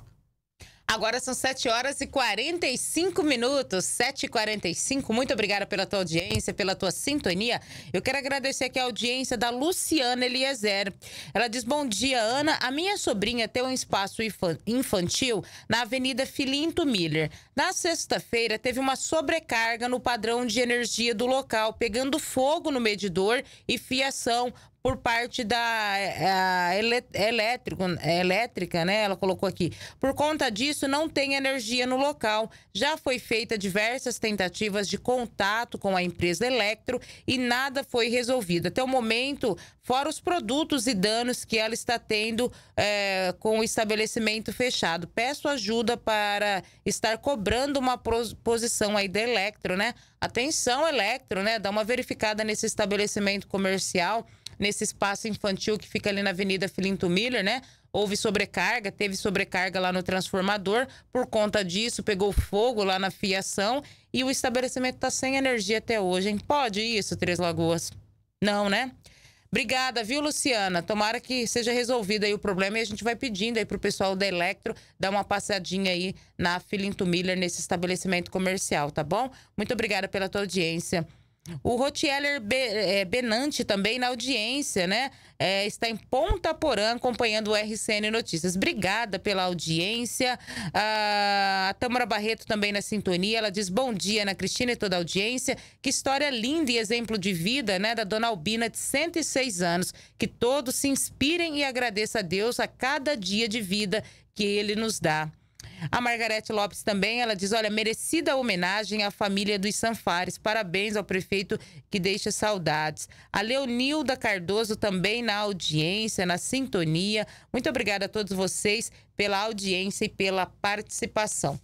Agora são 7 horas e 45 minutos, 7h45. Muito obrigada pela tua audiência, pela tua sintonia. Eu quero agradecer aqui a audiência da Luciana Eliezer. Ela diz: Bom dia, Ana. A minha sobrinha tem um espaço infantil na Avenida Filinto Miller. Na sexta-feira, teve uma sobrecarga no padrão de energia do local, pegando fogo no medidor e fiação por parte da é, elétrico, é, elétrica, né? Ela colocou aqui. Por conta disso, não tem energia no local. Já foi feita diversas tentativas de contato com a empresa Electro e nada foi resolvido. Até o momento, fora os produtos e danos que ela está tendo é, com o estabelecimento fechado. Peço ajuda para estar cobrando uma posição aí da Electro, né? Atenção, Electro, né? Dá uma verificada nesse estabelecimento comercial nesse espaço infantil que fica ali na Avenida Filinto Miller, né? houve sobrecarga, teve sobrecarga lá no transformador. Por conta disso, pegou fogo lá na fiação e o estabelecimento está sem energia até hoje, hein? Pode isso, Três Lagoas? Não, né? Obrigada, viu, Luciana? Tomara que seja resolvido aí o problema e a gente vai pedindo aí pro pessoal da Electro dar uma passadinha aí na Filinto Miller, nesse estabelecimento comercial, tá bom? Muito obrigada pela tua audiência. O Rottweiler é, Benante também na audiência, né? É, está em Ponta Porã acompanhando o RCN Notícias. Obrigada pela audiência. A, a Tâmara Barreto também na sintonia. Ela diz bom dia Ana Cristina e toda a audiência. Que história linda e exemplo de vida, né? Da dona Albina de 106 anos. Que todos se inspirem e agradeça a Deus a cada dia de vida que ele nos dá. A Margarete Lopes também, ela diz, olha, merecida homenagem à família dos Sanfares. Parabéns ao prefeito que deixa saudades. A Leonilda Cardoso também na audiência, na sintonia. Muito obrigada a todos vocês pela audiência e pela participação.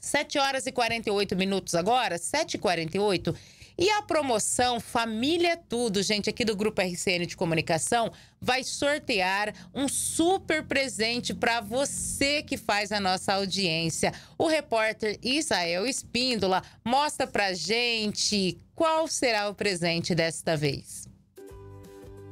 7 horas e 48 minutos agora, 7h48. E a promoção Família Tudo, gente, aqui do Grupo RCN de Comunicação, vai sortear um super presente para você que faz a nossa audiência. O repórter Israel Espíndola mostra pra gente qual será o presente desta vez.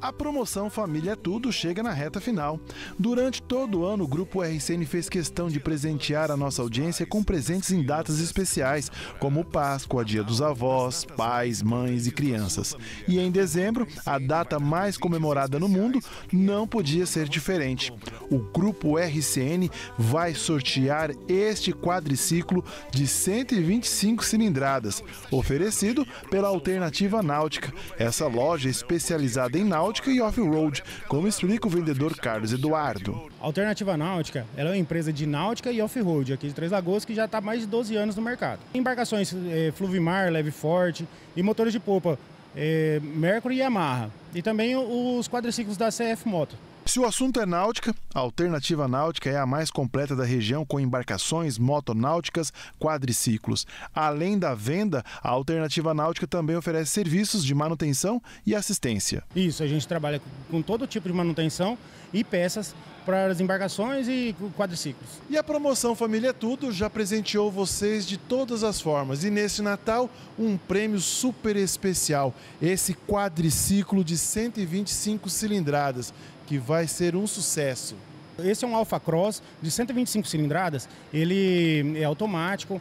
A promoção Família é Tudo chega na reta final. Durante todo o ano, o Grupo RCN fez questão de presentear a nossa audiência com presentes em datas especiais, como Páscoa, Dia dos Avós, pais, mães e crianças. E em dezembro, a data mais comemorada no mundo, não podia ser diferente. O Grupo RCN vai sortear este quadriciclo de 125 cilindradas, oferecido pela Alternativa Náutica, essa loja especializada em náutica náutica e off-road, como explica o vendedor Carlos Eduardo. Alternativa Náutica ela é uma empresa de náutica e off-road aqui de Três Lagoas que já está mais de 12 anos no mercado. Embarcações é, eh, Fluvimar, Leve Forte e motores de popa, é, Mercury e Yamaha. E também os quadriciclos da CF Moto. Se o assunto é náutica, a Alternativa Náutica é a mais completa da região com embarcações, motonáuticas, quadriciclos. Além da venda, a Alternativa Náutica também oferece serviços de manutenção e assistência. Isso, a gente trabalha com todo tipo de manutenção e peças para as embarcações e quadriciclos. E a promoção Família Tudo já presenteou vocês de todas as formas. E neste Natal, um prêmio super especial: esse quadriciclo de 125 cilindradas que vai ser um sucesso. Esse é um Alfa Cross de 125 cilindradas, ele é automático,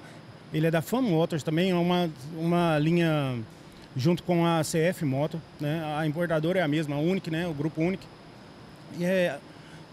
ele é da Fan Motors também, é uma, uma linha junto com a CF Moto, né? a importadora é a mesma, a Unic, né? o grupo Unic, e é,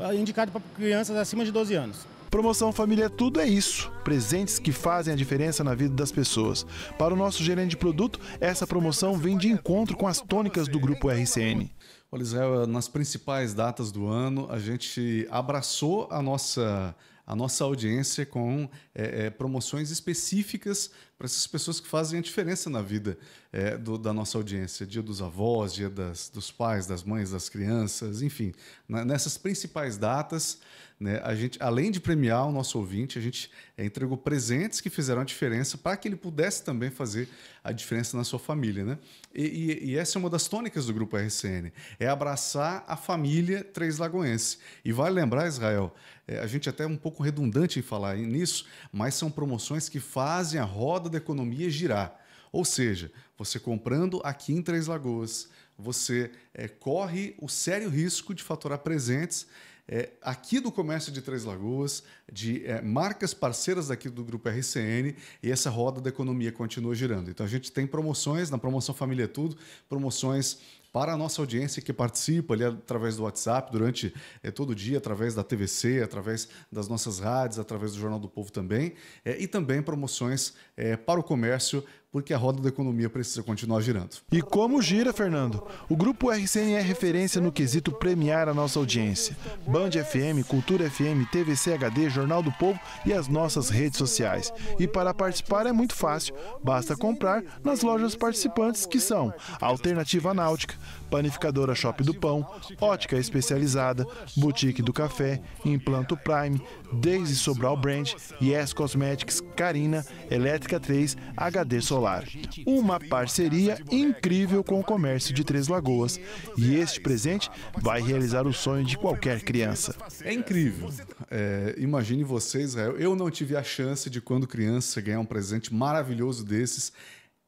é indicado para crianças acima de 12 anos. Promoção Família é Tudo é isso. Presentes que fazem a diferença na vida das pessoas. Para o nosso gerente de produto, essa promoção vem de encontro com as tônicas do grupo RCN. Olha, Israel, nas principais datas do ano, a gente abraçou a nossa a nossa audiência com é, é, promoções específicas para essas pessoas que fazem a diferença na vida é, do, da nossa audiência. Dia dos avós, dia das, dos pais, das mães, das crianças, enfim. Na, nessas principais datas, né, a gente, além de premiar o nosso ouvinte, a gente é, entregou presentes que fizeram a diferença para que ele pudesse também fazer a diferença na sua família. Né? E, e, e essa é uma das tônicas do Grupo RCN, é abraçar a família Três Lagoense. E vale lembrar, Israel, é, a gente é até é um pouco redundante em falar nisso, mas são promoções que fazem a roda da economia girar. Ou seja, você comprando aqui em Três Lagoas, você é, corre o sério risco de faturar presentes é, aqui do comércio de Três Lagoas, de é, marcas parceiras aqui do Grupo RCN, e essa roda da economia continua girando. Então a gente tem promoções, na promoção Família Tudo, promoções para a nossa audiência que participa ali através do WhatsApp durante é, todo o dia, através da TVC, através das nossas rádios, através do Jornal do Povo também, é, e também promoções é, para o comércio, porque a roda da economia precisa continuar girando. E como gira, Fernando? O grupo RCN é referência no quesito premiar a nossa audiência. Band FM, Cultura FM, TVC HD, Jornal do Povo e as nossas redes sociais. E para participar é muito fácil, basta comprar nas lojas participantes que são Alternativa Náutica, panificadora Shop do Pão, ótica especializada, boutique do café, Implanto Prime, Daisy Sobral Brand, Yes Cosmetics, Carina, Elétrica 3, HD Solar. Uma parceria incrível com o comércio de Três Lagoas. E este presente vai realizar o sonho de qualquer criança. É incrível. É, imagine vocês, Eu não tive a chance de, quando criança, ganhar um presente maravilhoso desses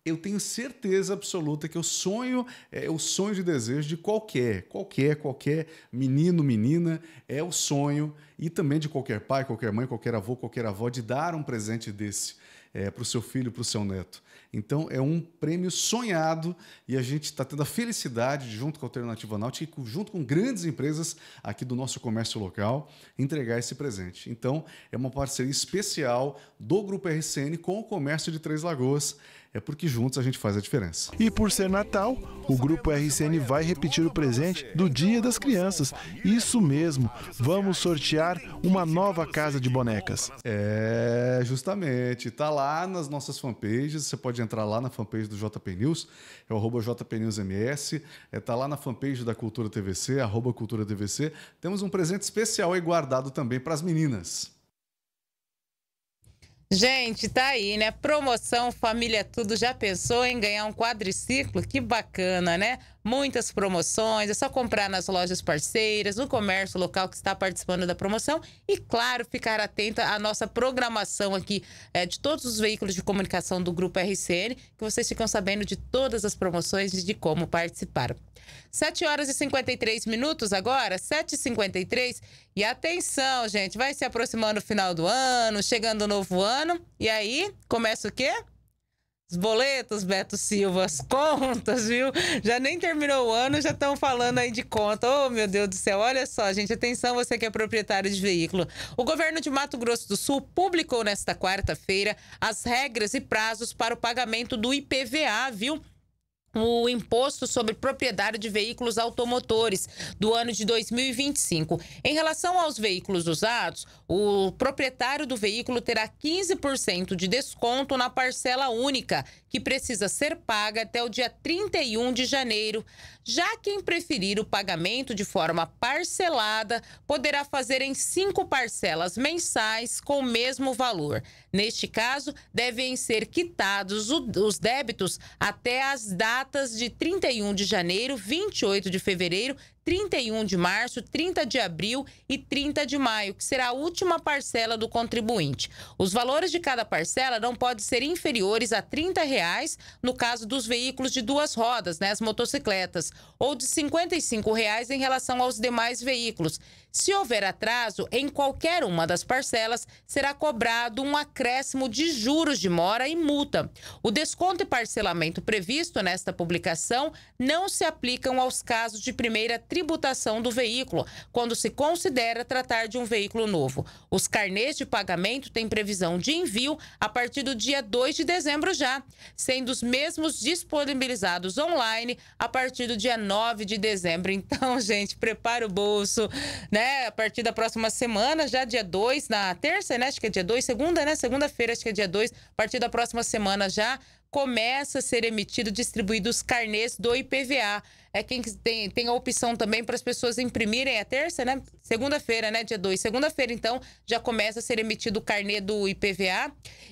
eu tenho certeza absoluta que o sonho é o sonho de desejo de qualquer, qualquer, qualquer menino, menina, é o sonho, e também de qualquer pai, qualquer mãe, qualquer avô, qualquer avó, de dar um presente desse é, para o seu filho, para o seu neto. Então é um prêmio sonhado e a gente está tendo a felicidade, junto com a Alternativa Náutica e junto com grandes empresas aqui do nosso comércio local, entregar esse presente. Então é uma parceria especial do Grupo RCN com o comércio de Três Lagoas. É porque juntos a gente faz a diferença. E por ser Natal, o Grupo RCN vai repetir o presente do Dia das Crianças. Isso mesmo, vamos sortear uma nova casa de bonecas. É, justamente. Está lá nas nossas fanpages, você pode entrar lá na fanpage do JP News, é o arroba News está é, tá lá na fanpage da Cultura TVC, arroba Cultura TVC. Temos um presente especial aí guardado também para as meninas. Gente, tá aí, né? Promoção Família Tudo. Já pensou em ganhar um quadriciclo? Que bacana, né? muitas promoções. É só comprar nas lojas parceiras, no comércio local que está participando da promoção. E, claro, ficar atenta à nossa programação aqui é, de todos os veículos de comunicação do Grupo RCN, que vocês ficam sabendo de todas as promoções e de como participar. 7 horas e 53 minutos agora, 7h53. E atenção, gente, vai se aproximando o final do ano, chegando o novo ano. E aí, começa o quê? Os boletos, Beto Silva, as contas, viu? Já nem terminou o ano, já estão falando aí de conta. Oh, meu Deus do céu, olha só, gente, atenção, você que é proprietário de veículo. O governo de Mato Grosso do Sul publicou nesta quarta-feira as regras e prazos para o pagamento do IPVA, viu? o imposto sobre propriedade de veículos automotores do ano de 2025. Em relação aos veículos usados, o proprietário do veículo terá 15% de desconto na parcela única, que precisa ser paga até o dia 31 de janeiro. Já quem preferir o pagamento de forma parcelada, poderá fazer em cinco parcelas mensais com o mesmo valor. Neste caso, devem ser quitados os débitos até as datas de 31 de janeiro, 28 de fevereiro 31 de março, 30 de abril e 30 de maio, que será a última parcela do contribuinte. Os valores de cada parcela não podem ser inferiores a R$ reais no caso dos veículos de duas rodas, né, as motocicletas, ou de R$ 55,00 reais em relação aos demais veículos. Se houver atraso em qualquer uma das parcelas, será cobrado um acréscimo de juros de mora e multa. O desconto e parcelamento previsto nesta publicação não se aplicam aos casos de primeira tributação do veículo, quando se considera tratar de um veículo novo. Os carnês de pagamento têm previsão de envio a partir do dia 2 de dezembro já, sendo os mesmos disponibilizados online a partir do dia 9 de dezembro. Então, gente, prepara o bolso, né? A partir da próxima semana, já dia 2, na terça, né? Acho que é dia 2, segunda, né? Segunda-feira, acho que é dia 2, a partir da próxima semana já, começa a ser emitido, distribuído os carnês do IPVA. É quem tem, tem a opção também para as pessoas imprimirem. É terça, né? Segunda-feira, né? Dia 2. Segunda-feira, então, já começa a ser emitido o carnê do IPVA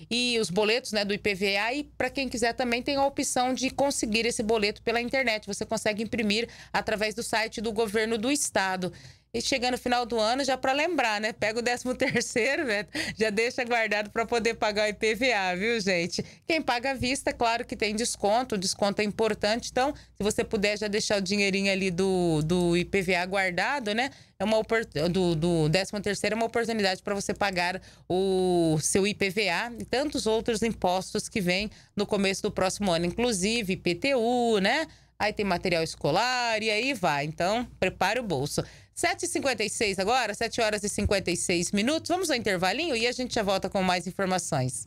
e os boletos né, do IPVA. E para quem quiser também tem a opção de conseguir esse boleto pela internet. Você consegue imprimir através do site do governo do estado. E chega no final do ano já para lembrar, né? Pega o 13 terceiro, né? já deixa guardado para poder pagar o IPVA, viu, gente? Quem paga à vista, é claro que tem desconto, o desconto é importante. Então, se você puder já deixar o dinheirinho ali do, do IPVA guardado, né? É uma do, do 13 terceiro é uma oportunidade para você pagar o seu IPVA e tantos outros impostos que vêm no começo do próximo ano, inclusive IPTU, né? aí tem material escolar e aí vai. Então, prepare o bolso. 7h56 agora, 7 horas e 56 minutos. Vamos ao intervalinho e a gente já volta com mais informações.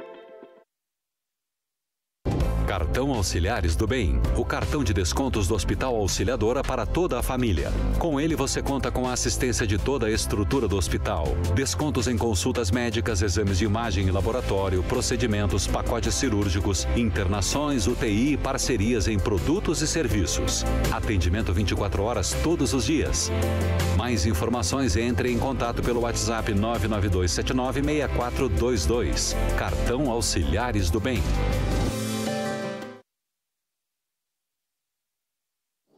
Cartão Auxiliares do Bem, o cartão de descontos do Hospital Auxiliadora para toda a família. Com ele você conta com a assistência de toda a estrutura do hospital. Descontos em consultas médicas, exames de imagem e laboratório, procedimentos, pacotes cirúrgicos, internações, UTI e parcerias em produtos e serviços. Atendimento 24 horas todos os dias. Mais informações entre em contato pelo WhatsApp 992796422. Cartão Auxiliares do Bem.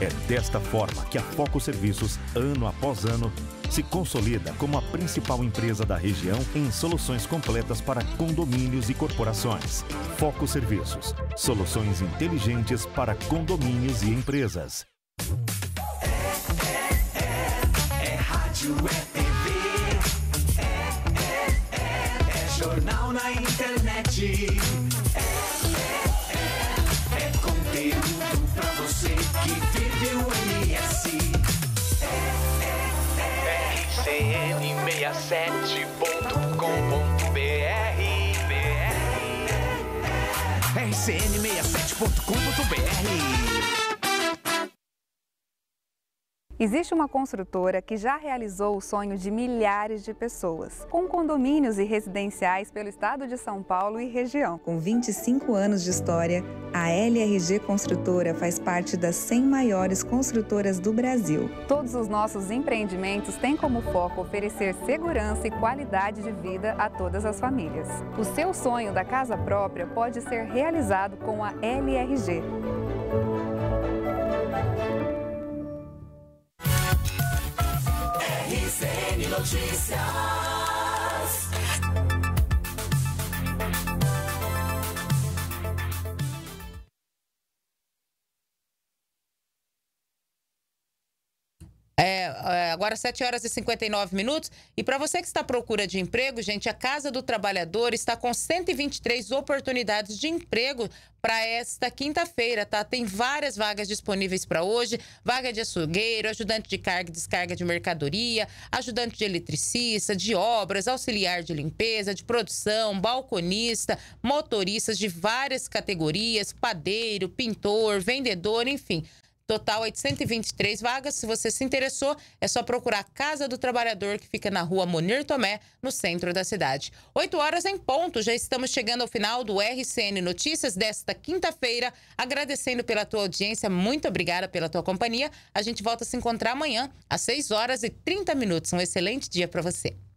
É desta forma que a Foco Serviços, ano após ano, se consolida como a principal empresa da região em soluções completas para condomínios e corporações. Foco Serviços, soluções inteligentes para condomínios e empresas. É, é, é, é rádio, é TV, é, é, é, é jornal na internet. rcn67.com.br rcn67.com.br Existe uma construtora que já realizou o sonho de milhares de pessoas, com condomínios e residenciais pelo estado de São Paulo e região. Com 25 anos de história, a LRG Construtora faz parte das 100 maiores construtoras do Brasil. Todos os nossos empreendimentos têm como foco oferecer segurança e qualidade de vida a todas as famílias. O seu sonho da casa própria pode ser realizado com a LRG. Prendilo ci siamo É, é, agora 7 horas e 59 minutos. E para você que está à procura de emprego, gente, a Casa do Trabalhador está com 123 oportunidades de emprego para esta quinta-feira, tá? Tem várias vagas disponíveis para hoje: vaga de açougueiro, ajudante de carga e descarga de mercadoria, ajudante de eletricista, de obras, auxiliar de limpeza, de produção, balconista, motoristas de várias categorias, padeiro, pintor, vendedor, enfim. Total 823 vagas. Se você se interessou, é só procurar a Casa do Trabalhador, que fica na rua Monir Tomé, no centro da cidade. 8 horas em ponto, já estamos chegando ao final do RCN Notícias desta quinta-feira. Agradecendo pela tua audiência, muito obrigada pela tua companhia. A gente volta a se encontrar amanhã às 6 horas e 30 minutos. Um excelente dia para você.